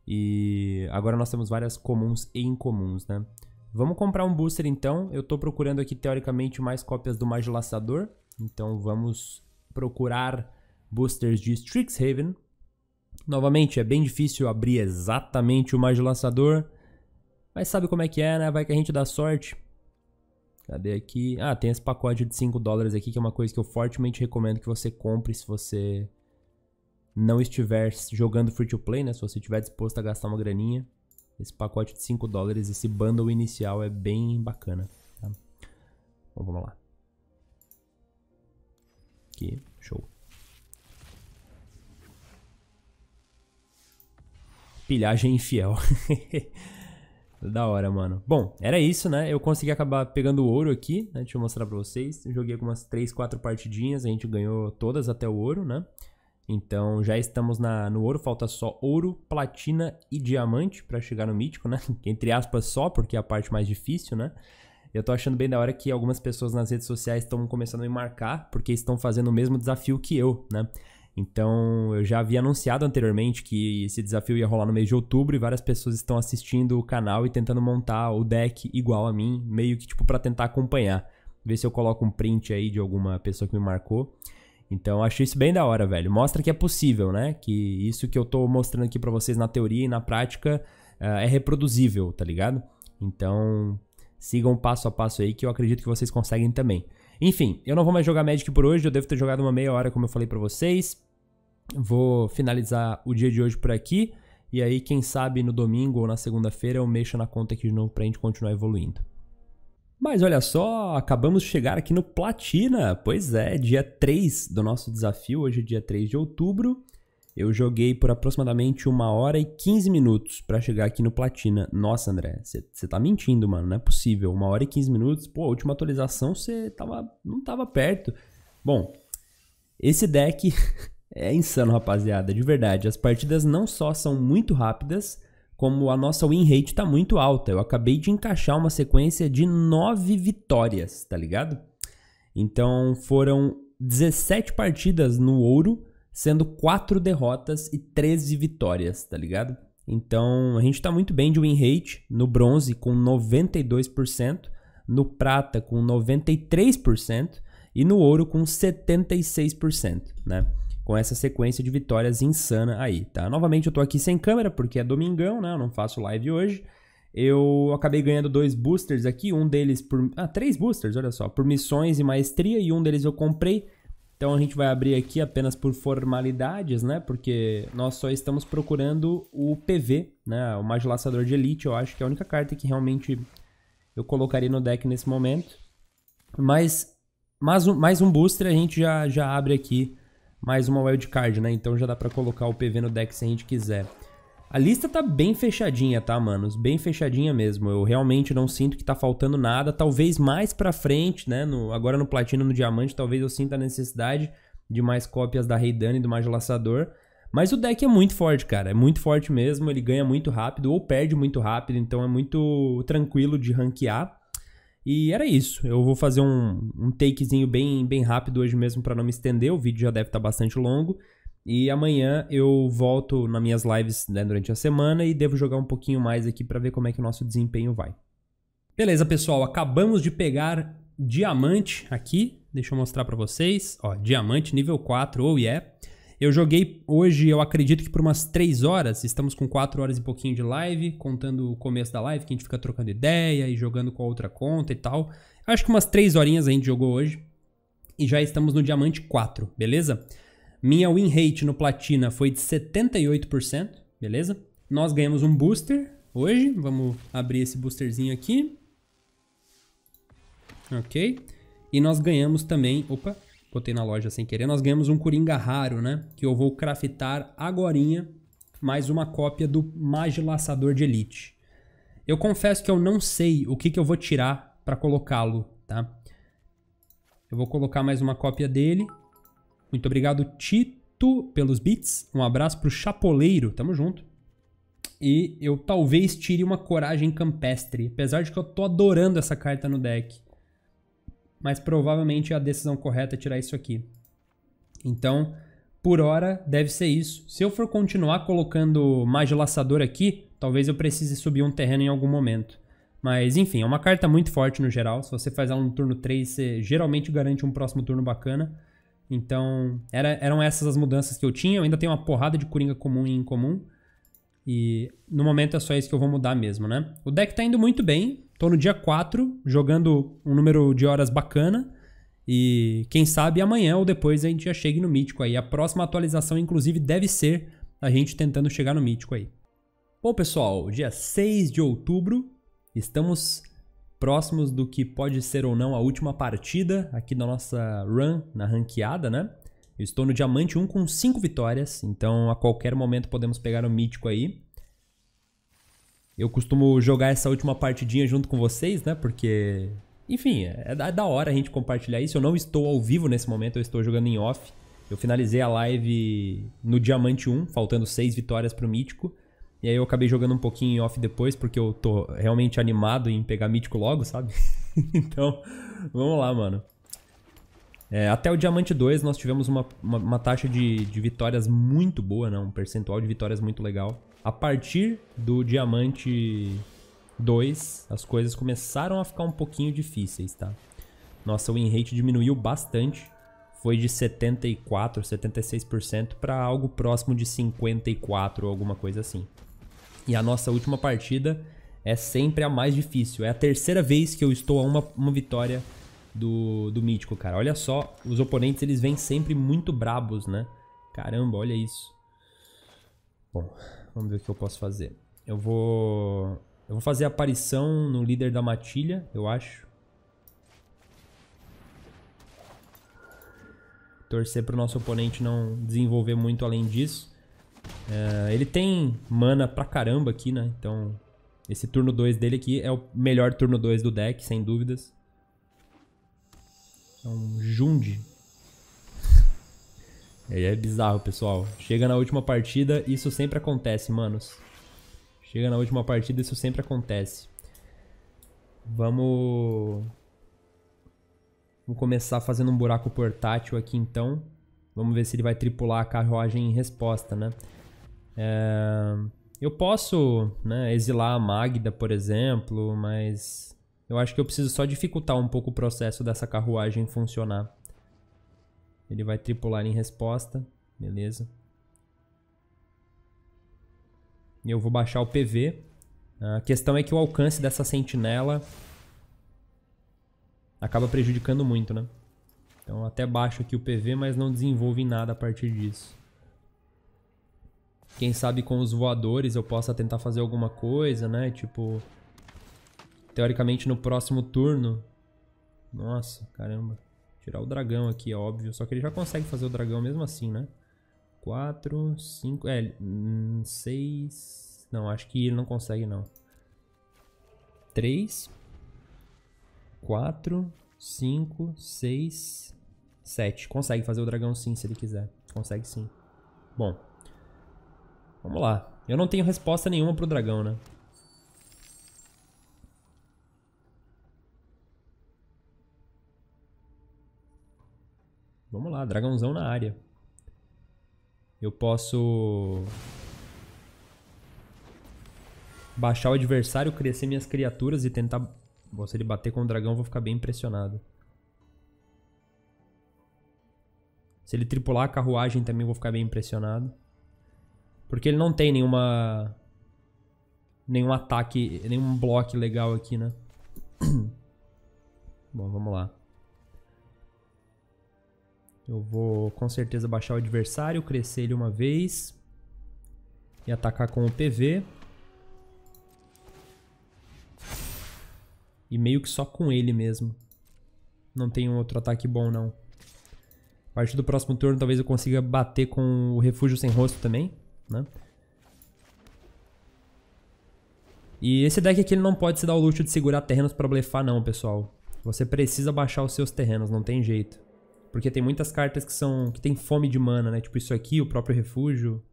E agora nós temos várias comuns e incomuns, né? Vamos comprar um booster então. Eu estou procurando aqui teoricamente mais cópias do Magilaçador. Então vamos procurar boosters de Strixhaven. Novamente, é bem difícil abrir exatamente o Magilaçador. Mas sabe como é que é, né? Vai que a gente dá sorte. Cadê aqui? Ah, tem esse pacote de 5 dólares aqui, que é uma coisa que eu fortemente recomendo que você compre se você não estiver jogando free to play, né? Se você estiver disposto a gastar uma graninha, esse pacote de 5 dólares, esse bundle inicial é bem bacana. Tá? Então vamos lá. Aqui, show. Pilhagem infiel. da hora, mano. Bom, era isso, né? Eu consegui acabar pegando o ouro aqui, né? Deixa eu mostrar pra vocês. joguei algumas 3, 4 partidinhas, a gente ganhou todas até o ouro, né? Então já estamos na, no ouro, falta só ouro, platina e diamante para chegar no mítico, né? Entre aspas só, porque é a parte mais difícil, né? Eu tô achando bem da hora que algumas pessoas nas redes sociais estão começando a me marcar porque estão fazendo o mesmo desafio que eu, né? Então, eu já havia anunciado anteriormente que esse desafio ia rolar no mês de outubro e várias pessoas estão assistindo o canal e tentando montar o deck igual a mim, meio que tipo para tentar acompanhar. Ver se eu coloco um print aí de alguma pessoa que me marcou. Então achei isso bem da hora, velho. Mostra que é possível, né? Que isso que eu tô mostrando aqui para vocês na teoria e na prática uh, é reproduzível, tá ligado? Então sigam passo a passo aí que eu acredito que vocês conseguem também. Enfim, eu não vou mais jogar Magic por hoje, eu devo ter jogado uma meia hora, como eu falei para vocês. Vou finalizar o dia de hoje por aqui. E aí, quem sabe no domingo ou na segunda-feira eu mexo na conta aqui de novo pra gente continuar evoluindo. Mas olha só, acabamos de chegar aqui no Platina. Pois é, dia 3 do nosso desafio, hoje é dia 3 de outubro. Eu joguei por aproximadamente 1 hora e 15 minutos para chegar aqui no Platina. Nossa, André, você tá mentindo, mano. Não é possível. 1 hora e 15 minutos. Pô, a última atualização você tava, não tava perto. Bom, esse deck é insano, rapaziada. De verdade. As partidas não só são muito rápidas, como a nossa win rate está muito alta. Eu acabei de encaixar uma sequência de nove vitórias, tá ligado? Então foram 17 partidas no ouro, sendo quatro derrotas e 13 vitórias, tá ligado? Então a gente está muito bem de win rate no bronze com 92%, no prata com 93% e no ouro com 76%, né? com essa sequência de vitórias insana aí, tá? Novamente eu tô aqui sem câmera porque é domingão, né? Eu não faço live hoje. Eu acabei ganhando dois boosters aqui, um deles por... Ah, três boosters, olha só, por missões e maestria e um deles eu comprei. Então a gente vai abrir aqui apenas por formalidades, né? Porque nós só estamos procurando o PV, né? O Magilaçador de Elite, eu acho que é a única carta que realmente eu colocaria no deck nesse momento. Mas mais um, mais um booster a gente já, já abre aqui mais uma wildcard, né? Então já dá pra colocar o PV no deck se a gente quiser. A lista tá bem fechadinha, tá, manos? Bem fechadinha mesmo. Eu realmente não sinto que tá faltando nada. Talvez mais pra frente, né? No, agora no Platino, no Diamante, talvez eu sinta a necessidade de mais cópias da Dani e do mais Laçador. Mas o deck é muito forte, cara. É muito forte mesmo. Ele ganha muito rápido ou perde muito rápido. Então é muito tranquilo de ranquear. E era isso. Eu vou fazer um, um takezinho bem, bem rápido hoje mesmo para não me estender. O vídeo já deve estar tá bastante longo. E amanhã eu volto nas minhas lives né, durante a semana e devo jogar um pouquinho mais aqui para ver como é que o nosso desempenho vai. Beleza, pessoal. Acabamos de pegar diamante aqui. Deixa eu mostrar para vocês. Ó, diamante nível 4, ou oh yeah. Eu joguei hoje, eu acredito que por umas 3 horas, estamos com 4 horas e pouquinho de live, contando o começo da live, que a gente fica trocando ideia e jogando com a outra conta e tal. Acho que umas 3 horinhas a gente jogou hoje e já estamos no diamante 4, beleza? Minha win rate no platina foi de 78%, beleza? Nós ganhamos um booster hoje, vamos abrir esse boosterzinho aqui. OK? E nós ganhamos também, opa, botei na loja sem querer, nós ganhamos um Coringa raro, né? Que eu vou craftar agorinha, mais uma cópia do Mage Laçador de Elite. Eu confesso que eu não sei o que, que eu vou tirar para colocá-lo, tá? Eu vou colocar mais uma cópia dele. Muito obrigado, Tito, pelos bits. Um abraço pro Chapoleiro, tamo junto. E eu talvez tire uma Coragem Campestre, apesar de que eu tô adorando essa carta no deck mas provavelmente a decisão correta é tirar isso aqui. Então, por hora, deve ser isso. Se eu for continuar colocando mais laçador aqui, talvez eu precise subir um terreno em algum momento. Mas, enfim, é uma carta muito forte no geral. Se você faz ela no turno 3, você geralmente garante um próximo turno bacana. Então, era, eram essas as mudanças que eu tinha. Eu ainda tenho uma porrada de Coringa comum e incomum. E no momento é só isso que eu vou mudar mesmo, né? O deck tá indo muito bem. Tô no dia 4, jogando um número de horas bacana. E quem sabe amanhã ou depois a gente já chegue no mítico aí. A próxima atualização, inclusive, deve ser a gente tentando chegar no mítico aí. Bom, pessoal, dia 6 de outubro, estamos próximos do que pode ser ou não a última partida aqui da nossa run na ranqueada, né? Eu estou no diamante 1 com 5 vitórias, então a qualquer momento podemos pegar o mítico aí. Eu costumo jogar essa última partidinha junto com vocês, né? Porque, enfim, é, é, é da, hora a gente compartilhar isso. Eu não estou ao vivo nesse momento, eu estou jogando em off. Eu finalizei a live no Diamante 1, faltando seis vitórias pro Mítico. E aí eu acabei jogando um pouquinho em off depois, porque eu tô realmente animado em pegar Mítico logo, sabe? então, vamos lá, mano. É, até o Diamante 2 nós tivemos uma, uma, uma taxa de, de vitórias muito boa, né? Um percentual de vitórias muito legal. A partir do diamante 2, as coisas começaram a ficar um pouquinho difíceis, tá? Nossa win rate diminuiu bastante, foi de 74, 76% para algo próximo de 54 ou alguma coisa assim. E a nossa última partida é sempre a mais difícil. É a terceira vez que eu estou a uma, uma vitória do, do Mítico, cara. Olha só, os oponentes eles vêm sempre muito brabos, né? Caramba, olha isso. Bom, Vamos ver o que eu posso fazer. Eu vou. Eu vou fazer aparição no líder da matilha, eu acho. Torcer para o nosso oponente não desenvolver muito além disso. É, ele tem mana pra caramba aqui, né? Então, esse turno 2 dele aqui é o melhor turno 2 do deck, sem dúvidas. É um jundi. Aí é bizarro, pessoal. Chega na última partida, isso sempre acontece, manos. Chega na última partida, isso sempre acontece. Vamos... Vamos começar fazendo um buraco portátil aqui, então. Vamos ver se ele vai tripular a carruagem em resposta, né? É... Eu posso né, exilar a Magda, por exemplo, mas... Eu acho que eu preciso só dificultar um pouco o processo dessa carruagem funcionar. Ele vai tripular em resposta, beleza. E eu vou baixar o PV. A questão é que o alcance dessa sentinela acaba prejudicando muito, né? Então até baixo aqui o PV, mas não desenvolvo em nada a partir disso. Quem sabe com os voadores eu possa tentar fazer alguma coisa, né? Tipo, teoricamente no próximo turno. Nossa, caramba. Tirar o dragão aqui, é óbvio. Só que ele já consegue fazer o dragão mesmo assim, né? 4, 5... É, 6... Hum, não, acho que ele não consegue, não. 3, 4, 5, 6, 7. Consegue fazer o dragão sim, se ele quiser. Consegue sim. Bom. Vamos lá. Eu não tenho resposta nenhuma pro dragão, né? Vamos lá, dragãozão na área. Eu posso... Baixar o adversário, crescer minhas criaturas e tentar... Bom, se ele bater com o dragão, eu vou ficar bem impressionado. Se ele tripular a carruagem também, eu vou ficar bem impressionado. Porque ele não tem nenhuma... Nenhum ataque, nenhum bloco legal aqui, né? Bom, vamos lá. Eu vou com certeza baixar o adversário, crescer ele uma vez. E atacar com o PV. E meio que só com ele mesmo. Não tem um outro ataque bom, não. A partir do próximo turno, talvez eu consiga bater com o Refúgio Sem Rosto também, né? E esse deck aqui ele não pode se dar o luxo de segurar terrenos para blefar não, pessoal. Você precisa baixar os seus terrenos, não tem jeito. Porque tem muitas cartas que são. que tem fome de mana, né? Tipo isso aqui, o próprio refúgio.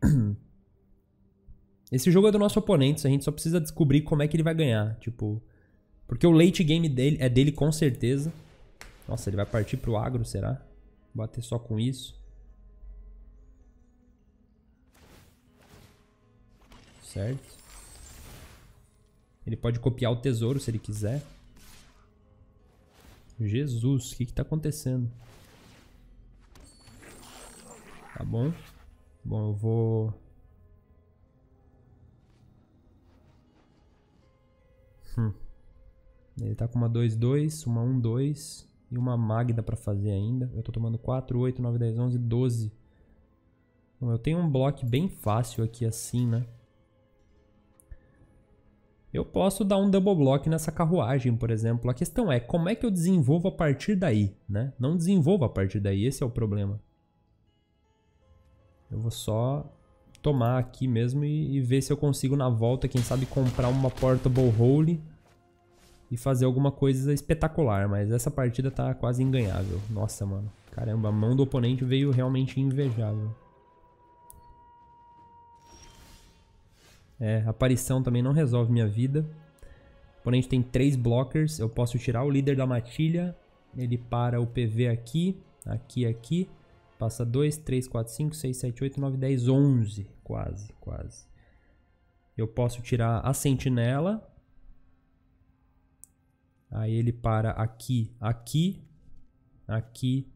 Esse jogo é do nosso oponente, a gente só precisa descobrir como é que ele vai ganhar. Tipo. Porque o late game dele é dele com certeza. Nossa, ele vai partir pro agro, será? Bater só com isso. Certo. Ele pode copiar o tesouro se ele quiser. Jesus, o que está acontecendo? Tá bom. Bom, eu vou... Hum. Ele tá com uma 2-2, uma 1-2 e uma Magda pra fazer ainda. Eu tô tomando 4, 8, 9, 10, 11, 12. Bom, eu tenho um bloco bem fácil aqui assim, né? Eu posso dar um double block nessa carruagem, por exemplo. A questão é como é que eu desenvolvo a partir daí, né? Não desenvolvo a partir daí, esse é o problema. Eu vou só tomar aqui mesmo e, e ver se eu consigo na volta, quem sabe, comprar uma portable hole e fazer alguma coisa espetacular. Mas essa partida tá quase inganhável. Nossa, mano. Caramba, a mão do oponente veio realmente invejável. É, aparição também não resolve minha vida. Porém, a gente tem três blockers. Eu posso tirar o líder da matilha. Ele para o PV aqui, aqui, aqui. Passa 2, 3, 4, 5, 6, 7, 8, 9, 10, 11. Quase, quase. Eu posso tirar a sentinela. Aí ele para aqui, aqui, aqui,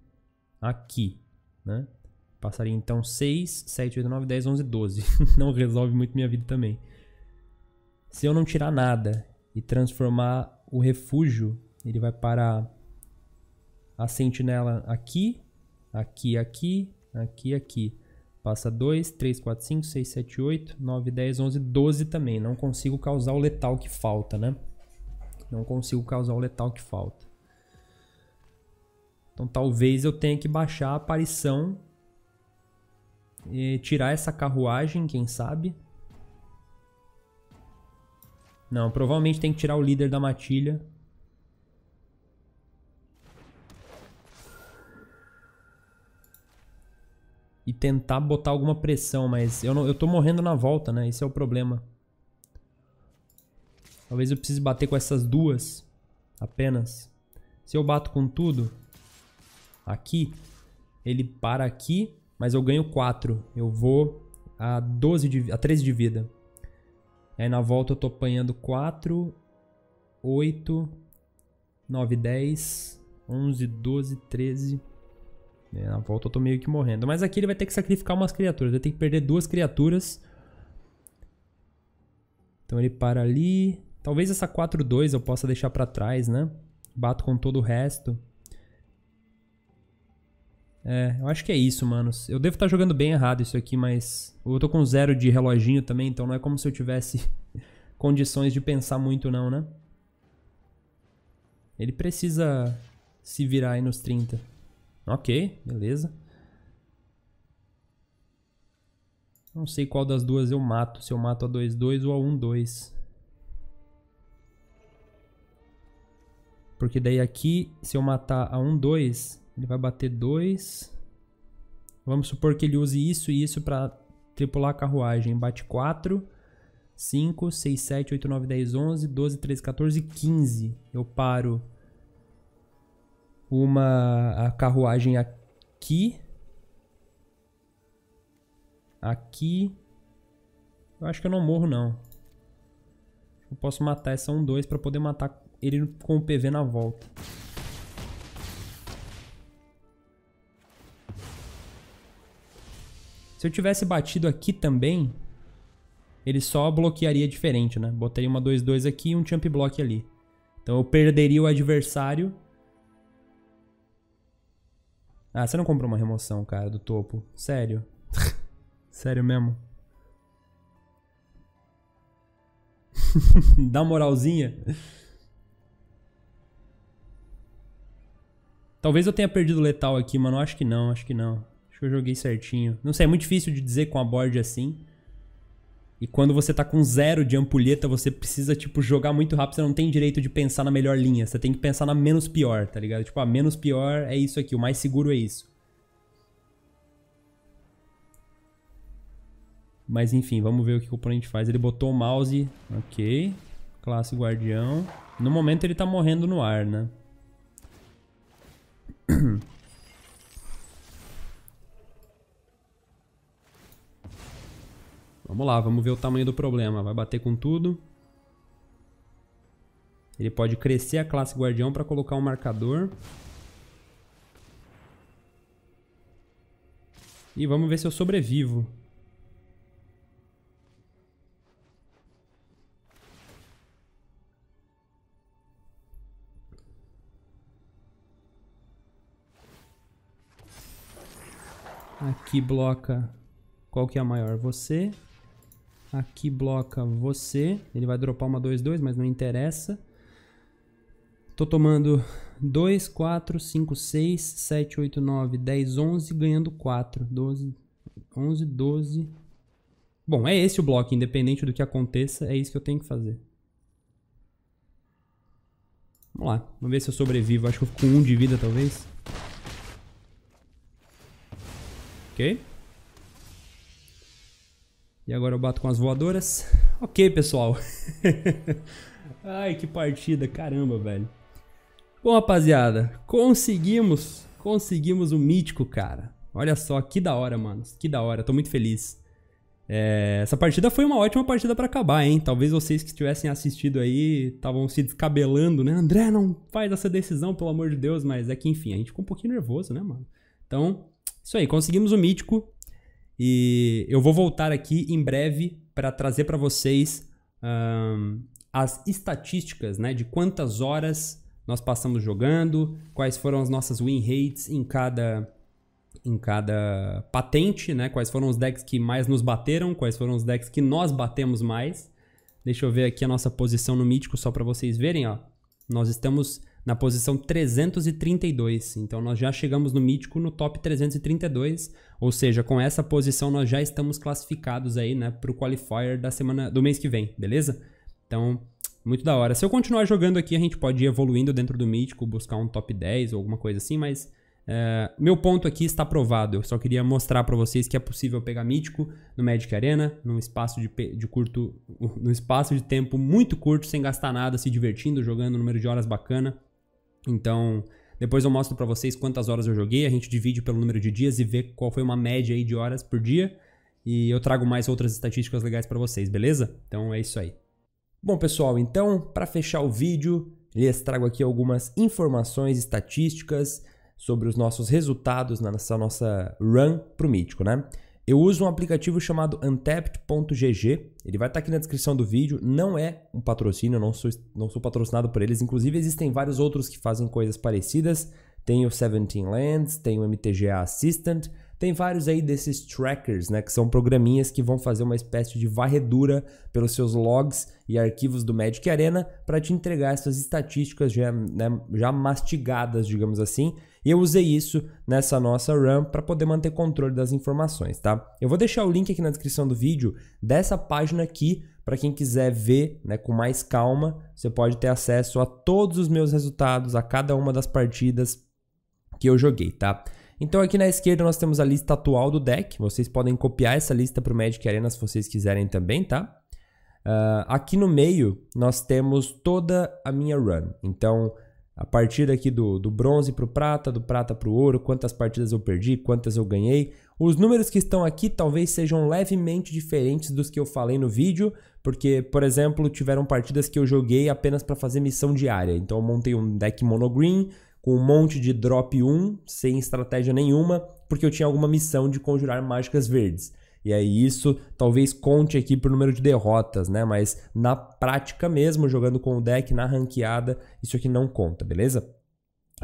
aqui. Né? Passaria então 6, 7, 8, 9, 10, 11, 12. não resolve muito minha vida também. Se eu não tirar nada e transformar o refúgio, ele vai parar a sentinela aqui, aqui, aqui, aqui, aqui. Passa 2, 3, 4, 5, 6, 7, 8, 9, 10, 11, 12 também. Não consigo causar o letal que falta, né? Não consigo causar o letal que falta. Então talvez eu tenha que baixar a aparição e tirar essa carruagem, quem sabe. Não, provavelmente tem que tirar o líder da matilha. E tentar botar alguma pressão, mas eu, não, eu tô morrendo na volta, né? Esse é o problema. Talvez eu precise bater com essas duas apenas. Se eu bato com tudo, aqui, ele para aqui mas eu ganho 4. Eu vou a, 12 de, a 13 de vida. Aí na volta eu tô apanhando 4, 8, 9, 10, 11, 12, 13. na volta eu tô meio que morrendo. Mas aqui ele vai ter que sacrificar umas criaturas. Vai ter que perder duas criaturas. Então ele para ali. Talvez essa 4-2 eu possa deixar pra trás, né? Bato com todo o resto. É, eu acho que é isso, mano. Eu devo estar tá jogando bem errado isso aqui, mas eu tô com zero de reloginho também, então não é como se eu tivesse condições de pensar muito não, né? Ele precisa se virar aí nos 30. Ok, beleza. Não sei qual das duas eu mato, se eu mato a 2-2 ou a 1-2. Porque daí aqui, se eu matar a 1-2, ele vai bater 2. Vamos supor que ele use isso e isso para tripular a carruagem. Bate 4, 5, 6, 7, 8, 9, 10, 11, 12, 13, 14, 15. Eu paro uma a carruagem aqui. Aqui. Eu acho que eu não morro, não. Eu posso matar essa 1-2 para poder matar ele com o PV na volta. Se eu tivesse batido aqui também, ele só bloquearia diferente, né? Botaria uma 2-2 aqui e um champ block ali. Então eu perderia o adversário. Ah, você não comprou uma remoção, cara, do topo. Sério. Sério mesmo. Dá uma moralzinha. Talvez eu tenha perdido letal aqui, mano. Acho que não, acho que não. Acho que eu joguei certinho. Não sei, é muito difícil de dizer com a board assim. E quando você tá com zero de ampulheta, você precisa, tipo, jogar muito rápido. Você não tem direito de pensar na melhor linha. Você tem que pensar na menos pior, tá ligado? Tipo, a menos pior é isso aqui. O mais seguro é isso. Mas enfim, vamos ver o que o oponente faz. Ele botou o mouse. Ok. Classe guardião. No momento ele tá morrendo no ar, né? Vamos lá, vamos ver o tamanho do problema. Vai bater com tudo. Ele pode crescer a classe guardião para colocar um marcador. E vamos ver se eu sobrevivo. Aqui bloca qual que é a maior, você Aqui bloca você. Ele vai dropar uma 2-2, mas não interessa. Tô tomando 2, 4, 5, 6, 7, 8, 9, 10, 11, ganhando 4. 12, 11, 12. Bom, é esse o bloco, independente do que aconteça, é isso que eu tenho que fazer. Vamos lá, vamos ver se eu sobrevivo. Acho que eu fico com 1 um de vida, talvez. Ok. E agora eu bato com as voadoras. Ok, pessoal. Ai, que partida, caramba, velho. Bom, rapaziada, conseguimos, conseguimos o mítico, cara. Olha só, que da hora, mano. Que da hora, tô muito feliz. É, essa partida foi uma ótima partida para acabar, hein? Talvez vocês que tivessem assistido aí estavam se descabelando, né? André, não faz essa decisão, pelo amor de Deus, mas é que enfim, a gente ficou um pouquinho nervoso, né, mano? Então, isso aí, conseguimos o mítico. E eu vou voltar aqui em breve para trazer para vocês um, as estatísticas né, de quantas horas nós passamos jogando, quais foram as nossas win rates em cada, em cada patente, né, quais foram os decks que mais nos bateram, quais foram os decks que nós batemos mais. Deixa eu ver aqui a nossa posição no mítico só para vocês verem. Ó. Nós estamos na posição 332, então nós já chegamos no mítico no top 332. Ou seja, com essa posição nós já estamos classificados aí, né, para o qualifier da semana do mês que vem, beleza? Então, muito da hora. Se eu continuar jogando aqui, a gente pode ir evoluindo dentro do mítico, buscar um top 10 ou alguma coisa assim, mas é, meu ponto aqui está provado. Eu só queria mostrar para vocês que é possível pegar mítico no Magic Arena, num espaço de, de curto, num espaço de tempo muito curto, sem gastar nada, se divertindo, jogando um número de horas bacana. Então, depois eu mostro para vocês quantas horas eu joguei, a gente divide pelo número de dias e vê qual foi uma média aí de horas por dia. E eu trago mais outras estatísticas legais para vocês, beleza? Então é isso aí. Bom, pessoal, então, para fechar o vídeo, lhes trago aqui algumas informações estatísticas sobre os nossos resultados nessa nossa run pro Mítico, né? Eu uso um aplicativo chamado untapped.gg, ele vai estar tá aqui na descrição do vídeo, não é um patrocínio, não sou, não sou patrocinado por eles, inclusive existem vários outros que fazem coisas parecidas, tem o 17 Lands, tem o MTGA Assistant, tem vários aí desses trackers, né, que são programinhas que vão fazer uma espécie de varredura pelos seus logs e arquivos do Magic Arena para te entregar essas estatísticas já, né, já mastigadas, digamos assim, e eu usei isso nessa nossa RAM para poder manter controle das informações, tá? Eu vou deixar o link aqui na descrição do vídeo dessa página aqui para quem quiser ver né, com mais calma, você pode ter acesso a todos os meus resultados, a cada uma das partidas que eu joguei, tá? Então aqui na esquerda nós temos a lista atual do deck, vocês podem copiar essa lista para o Magic Arena se vocês quiserem também, tá? Uh, aqui no meio nós temos toda a minha run, então a partir aqui do, do bronze para o prata, do prata para o ouro, quantas partidas eu perdi, quantas eu ganhei. Os números que estão aqui talvez sejam levemente diferentes dos que eu falei no vídeo, porque, por exemplo, tiveram partidas que eu joguei apenas para fazer missão diária. Então eu montei um deck monogreen com um monte de drop 1, sem estratégia nenhuma, porque eu tinha alguma missão de conjurar mágicas verdes. E aí isso talvez conte aqui pro número de derrotas, né? Mas na prática mesmo, jogando com o deck na ranqueada, isso aqui não conta, beleza?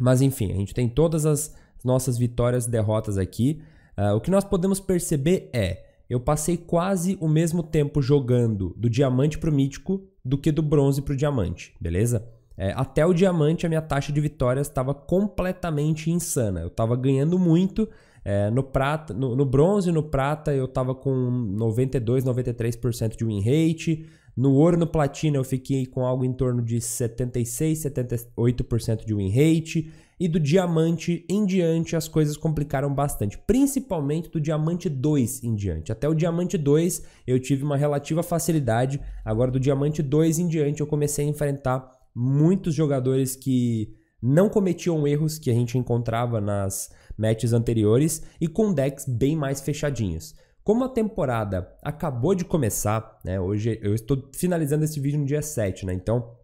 Mas enfim, a gente tem todas as nossas vitórias e derrotas aqui. Uh, o que nós podemos perceber é, eu passei quase o mesmo tempo jogando do diamante pro mítico do que do bronze pro diamante, beleza? É, até o diamante, a minha taxa de vitórias estava completamente insana. Eu estava ganhando muito é, no, prata, no, no bronze e no prata eu estava com 92, 93% de win rate. No ouro no platina eu fiquei com algo em torno de 76, 78% de win rate. E do diamante em diante as coisas complicaram bastante, principalmente do diamante 2 em diante. Até o diamante 2 eu tive uma relativa facilidade, agora do diamante 2 em diante eu comecei a enfrentar muitos jogadores que não cometiam erros que a gente encontrava nas matches anteriores e com decks bem mais fechadinhos. Como a temporada acabou de começar, né, hoje eu estou finalizando esse vídeo no dia 7, né, então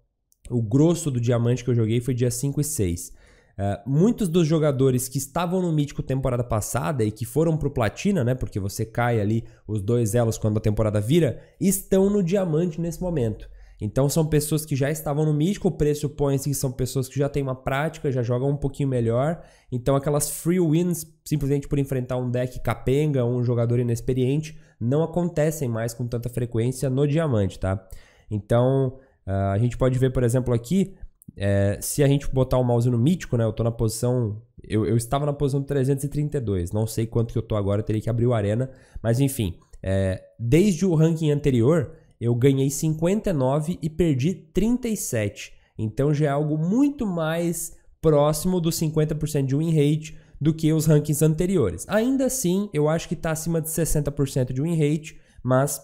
o grosso do diamante que eu joguei foi dia 5 e 6. Uh, eh, muitos dos jogadores que estavam no Mítico temporada passada e que foram pro Platina, né? Porque você cai ali os dois elos quando a temporada vira, estão no Diamante nesse momento. Então são pessoas que já estavam no mítico, pressupõe-se que são pessoas que já têm uma prática, já jogam um pouquinho melhor. Então aquelas free wins, simplesmente por enfrentar um deck capenga, um jogador inexperiente, não acontecem mais com tanta frequência no diamante, tá? Então ah, a gente pode ver, por exemplo, aqui, é, se a gente botar o mouse no mítico, né? Eu tô na posição. Eu, eu estava na posição 332. Não sei quanto que eu tô agora, eu teria que abrir o arena. Mas enfim, é, desde o ranking anterior, eu ganhei 59 e perdi 37. Então já é algo muito mais próximo do 50% de win rate do que os rankings anteriores. Ainda assim, eu acho que está acima de 60% de win rate, mas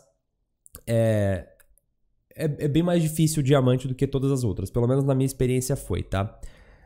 é, é, é, bem mais difícil o diamante do que todas as outras. Pelo menos na minha experiência foi, tá?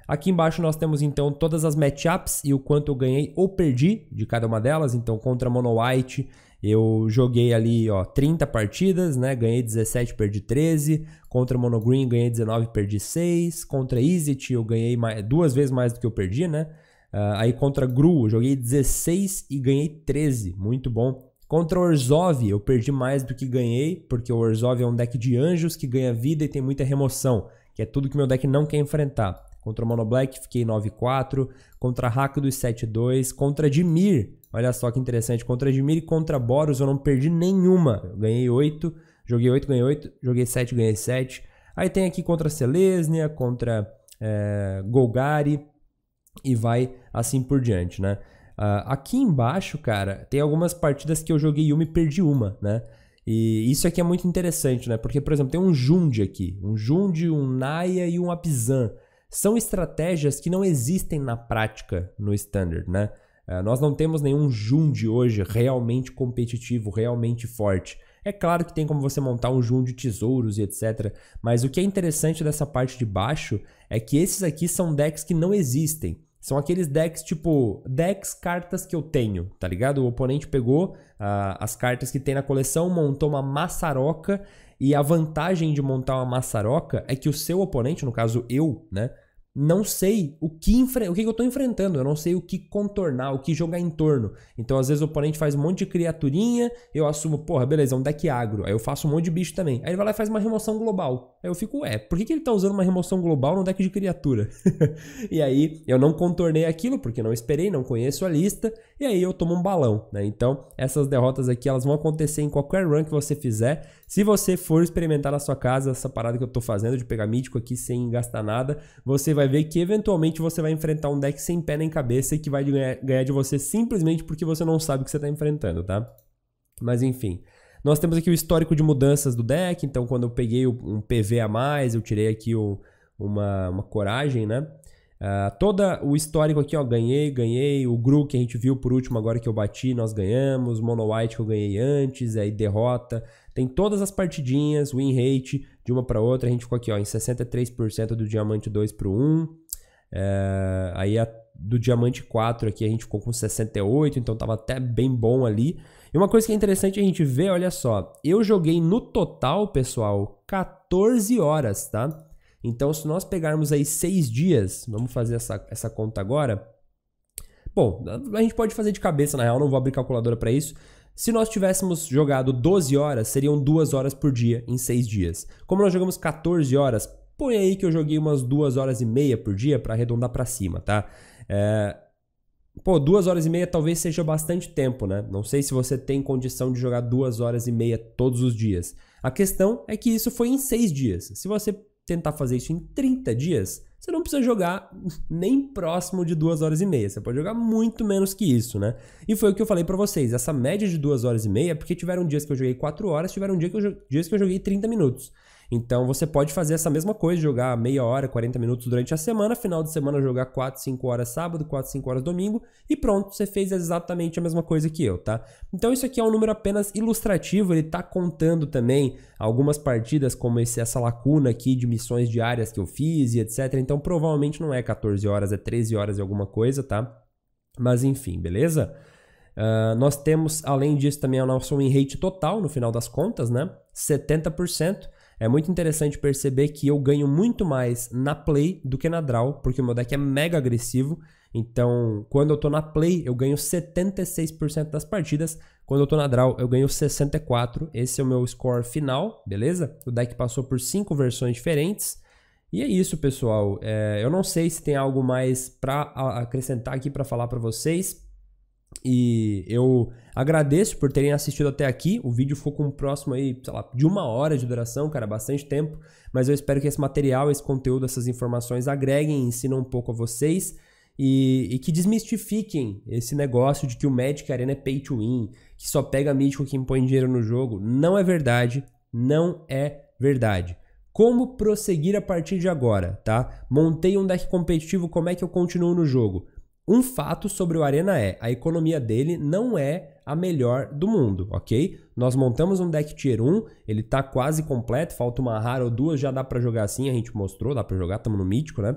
Aqui embaixo nós temos então todas as matchups e o quanto eu ganhei ou perdi de cada uma delas. Então contra Mono White eu joguei ali, ó, 30 partidas, né? Ganhei 17, perdi 13. Contra Monogreen ganhei 19, perdi 6. Contra Easyt eu ganhei mais, duas vezes mais do que eu perdi, né? Uh, aí contra Gru joguei 16 e ganhei 13, muito bom. Contra Orzhov eu perdi mais do que ganhei, porque o Orzhov é um deck de anjos que ganha vida e tem muita remoção, que é tudo que meu deck não quer enfrentar. Contra o Mono Black fiquei 9-4. Contra Rakdos 7-2. Contra Dimir. Olha só que interessante. Contra Dimir e contra Boros eu não perdi nenhuma. Eu ganhei 8. Joguei 8, ganhei 8. Joguei 7, ganhei 7. Aí tem aqui contra Selesnia, contra é, Golgari. E vai assim por diante, né? Uh, aqui embaixo, cara, tem algumas partidas que eu joguei uma e perdi uma, né? E isso aqui é muito interessante, né? Porque, por exemplo, tem um Jund aqui. Um Jund, um Naya e um Apizan são estratégias que não existem na prática no standard, né? Ah, nós não temos nenhum Jund hoje realmente competitivo, realmente forte. É claro que tem como você montar um Jund de tesouros e etc. Mas o que é interessante dessa parte de baixo é que esses aqui são decks que não existem. São aqueles decks tipo decks cartas que eu tenho, tá ligado? O oponente pegou uh, as cartas que tem na coleção, montou uma maçaroca e a vantagem de montar uma maçaroca é que o seu oponente, no caso eu, né? não sei o que, o que eu estou enfrentando, eu não sei o que contornar, o que jogar em torno. Então, às vezes, o oponente faz um monte de criaturinha, eu assumo, porra, beleza, é um deck agro, aí eu faço um monte de bicho também. Aí ele vai lá e faz uma remoção global. Aí eu fico, ué, por que, que ele está usando uma remoção global no deck de criatura? e aí eu não contornei aquilo, porque não esperei, não conheço a lista, e aí eu tomo um balão, né? Então, essas derrotas aqui, elas vão acontecer em qualquer run que você fizer. Se você for experimentar na sua casa essa parada que eu estou fazendo de pegar mítico aqui sem gastar nada, você vai vai ver que eventualmente você vai enfrentar um deck sem pé nem cabeça e que vai ganhar de você simplesmente porque você não sabe o que você está enfrentando, tá? Mas enfim. Nós temos aqui o histórico de mudanças do deck, então quando eu peguei um PV a mais, eu tirei aqui o, uma, uma coragem, né? Uh, ah, todo o histórico aqui, ó, ganhei, ganhei. O Gru que a gente viu por último agora que eu bati, nós ganhamos. Mono White que eu ganhei antes, aí derrota. Tem todas as partidinhas, win rate de uma para outra, a gente ficou aqui ó, em 63% do diamante 2 para o 1. É, aí a, do diamante 4 aqui a gente ficou com 68, então tava até bem bom ali. E uma coisa que é interessante a gente ver, olha só, eu joguei no total, pessoal, 14 horas, tá? Então, se nós pegarmos aí 6 dias, vamos fazer essa, essa conta agora. Bom, a gente pode fazer de cabeça, na real, não vou abrir calculadora para isso, se nós tivéssemos jogado 12 horas, seriam 2 horas por dia em 6 dias. Como nós jogamos 14 horas, põe aí que eu joguei umas 2 horas e meia por dia para arredondar para cima, tá? É... Pô, duas horas e meia talvez seja bastante tempo, né? Não sei se você tem condição de jogar duas horas e meia todos os dias. A questão é que isso foi em seis dias. Se você tentar fazer isso em 30 dias, você não precisa jogar nem próximo de duas horas e meia. Você pode jogar muito menos que isso, né? E foi o que eu falei para vocês. Essa média de duas horas e meia, é porque tiveram dias que eu joguei quatro horas, tiveram dias que eu, dias que eu joguei 30 minutos. Então você pode fazer essa mesma coisa, jogar meia hora, 40 minutos durante a semana, final de semana jogar 4, 5 horas sábado, 4, 5 horas domingo e pronto, você fez exatamente a mesma coisa que eu, tá? Então isso aqui é um número apenas ilustrativo, ele tá contando também algumas partidas como esse, essa lacuna aqui de missões diárias que eu fiz e etc. Então provavelmente não é 14 horas, é 13 horas e alguma coisa, tá? Mas enfim, beleza? Uh, nós temos, além disso, também o nosso win rate total, no final das contas, né? 70%. É muito interessante perceber que eu ganho muito mais na play do que na draw, porque o meu deck é mega agressivo. Então, quando eu tô na play, eu ganho 76% das partidas. Quando eu tô na draw, eu ganho 64. Esse é o meu score final, beleza? O deck passou por cinco versões diferentes. E é isso, pessoal. É, eu não sei se tem algo mais para acrescentar aqui para falar para vocês. E eu agradeço por terem assistido até aqui. O vídeo ficou com um próximo aí, sei lá, de uma hora de duração, cara, bastante tempo. Mas eu espero que esse material, esse conteúdo, essas informações agreguem, ensinam um pouco a vocês e, e que desmistifiquem esse negócio de que o Magic Arena é pay to win, que só pega mítico que impõe dinheiro no jogo. Não é verdade. Não é verdade. Como prosseguir a partir de agora, tá? Montei um deck competitivo, como é que eu continuo no jogo? Um fato sobre o Arena é: a economia dele não é a melhor do mundo, ok? Nós montamos um deck tier 1, ele tá quase completo, falta uma rara ou duas, já dá para jogar assim, a gente mostrou, dá para jogar, estamos no mítico, né?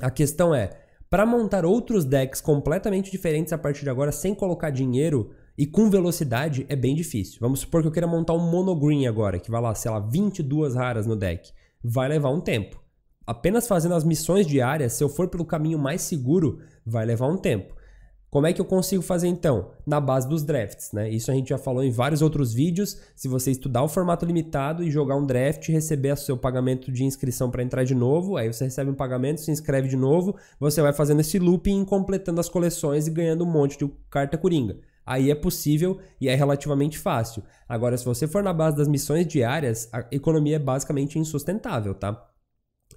A questão é, para montar outros decks completamente diferentes a partir de agora sem colocar dinheiro e com velocidade é bem difícil. Vamos supor que eu queira montar um mono green agora, que vai lá, sei lá, 22 raras no deck. Vai levar um tempo. Apenas fazendo as missões diárias, se eu for pelo caminho mais seguro, vai levar um tempo. Como é que eu consigo fazer então? Na base dos drafts, né? Isso a gente já falou em vários outros vídeos. Se você estudar o formato limitado e jogar um draft, receber o seu pagamento de inscrição para entrar de novo, aí você recebe um pagamento, se inscreve de novo, você vai fazendo esse looping, completando as coleções e ganhando um monte de carta coringa. Aí é possível e é relativamente fácil. Agora, se você for na base das missões diárias, a economia é basicamente insustentável, tá?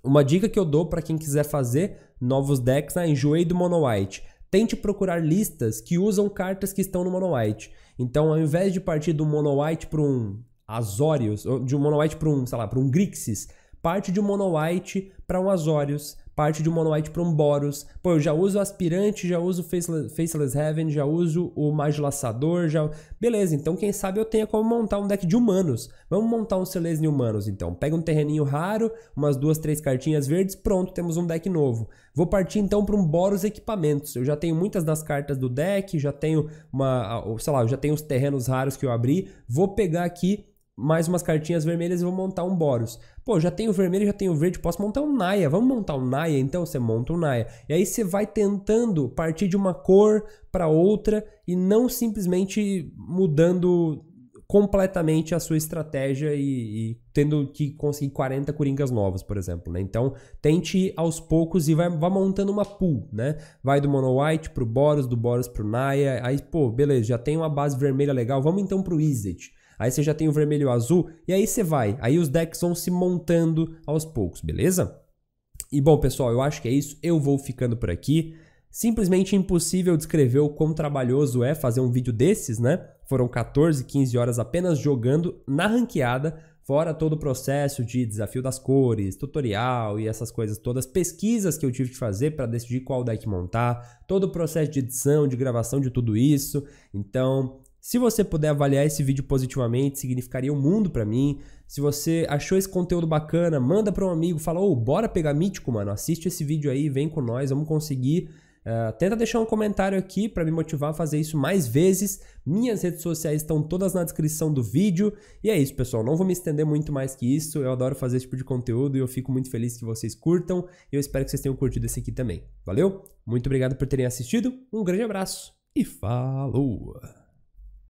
Uma dica que eu dou para quem quiser fazer novos decks na é Enjoei do Mono White. Tente procurar listas que usam cartas que estão no Mono White. Então, ao invés de partir do Mono White para um Azorius, de um Mono White para um, sei lá, para um Grixis, parte de um Mono White para um Azorius, parte de um Monowhite para um Boros. Pô, eu já uso o Aspirante, já uso o Faceless, Faceless Heaven, já uso o Magilaçador, Laçador, já... Beleza, então quem sabe eu tenha como montar um deck de humanos. Vamos montar um Selesne Humanos, então. Pega um terreninho raro, umas duas, três cartinhas verdes, pronto, temos um deck novo. Vou partir então para um Boros Equipamentos. Eu já tenho muitas das cartas do deck, já tenho uma... Sei lá, eu já tenho os terrenos raros que eu abri. Vou pegar aqui mais umas cartinhas vermelhas e vou montar um Boros. Pô, já tenho vermelho, já tenho verde, posso montar um Naya. Vamos montar um Naya, então você monta um Naya. E aí você vai tentando partir de uma cor para outra e não simplesmente mudando completamente a sua estratégia e, e, tendo que conseguir 40 coringas novas, por exemplo, né? Então, tente aos poucos e vai, vai montando uma pool, né? Vai do Mono White pro Boros, do Boros pro Naya, aí, pô, beleza, já tem uma base vermelha legal, vamos então pro Izzet. Aí você já tem o vermelho e o azul, e aí você vai. Aí os decks vão se montando aos poucos, beleza? E bom, pessoal, eu acho que é isso. Eu vou ficando por aqui. Simplesmente impossível descrever o quão trabalhoso é fazer um vídeo desses, né? Foram 14, 15 horas apenas jogando na ranqueada, fora todo o processo de desafio das cores, tutorial e essas coisas todas, pesquisas que eu tive que fazer para decidir qual deck montar, todo o processo de edição, de gravação de tudo isso. Então, se você puder avaliar esse vídeo positivamente, significaria o um mundo para mim. Se você achou esse conteúdo bacana, manda para um amigo, fala, ô, oh, bora pegar mítico, mano, assiste esse vídeo aí, vem com nós, vamos conseguir. Uh, tenta deixar um comentário aqui para me motivar a fazer isso mais vezes. Minhas redes sociais estão todas na descrição do vídeo. E é isso, pessoal. Não vou me estender muito mais que isso. Eu adoro fazer esse tipo de conteúdo e eu fico muito feliz que vocês curtam. eu espero que vocês tenham curtido esse aqui também. Valeu? Muito obrigado por terem assistido. Um grande abraço e falou!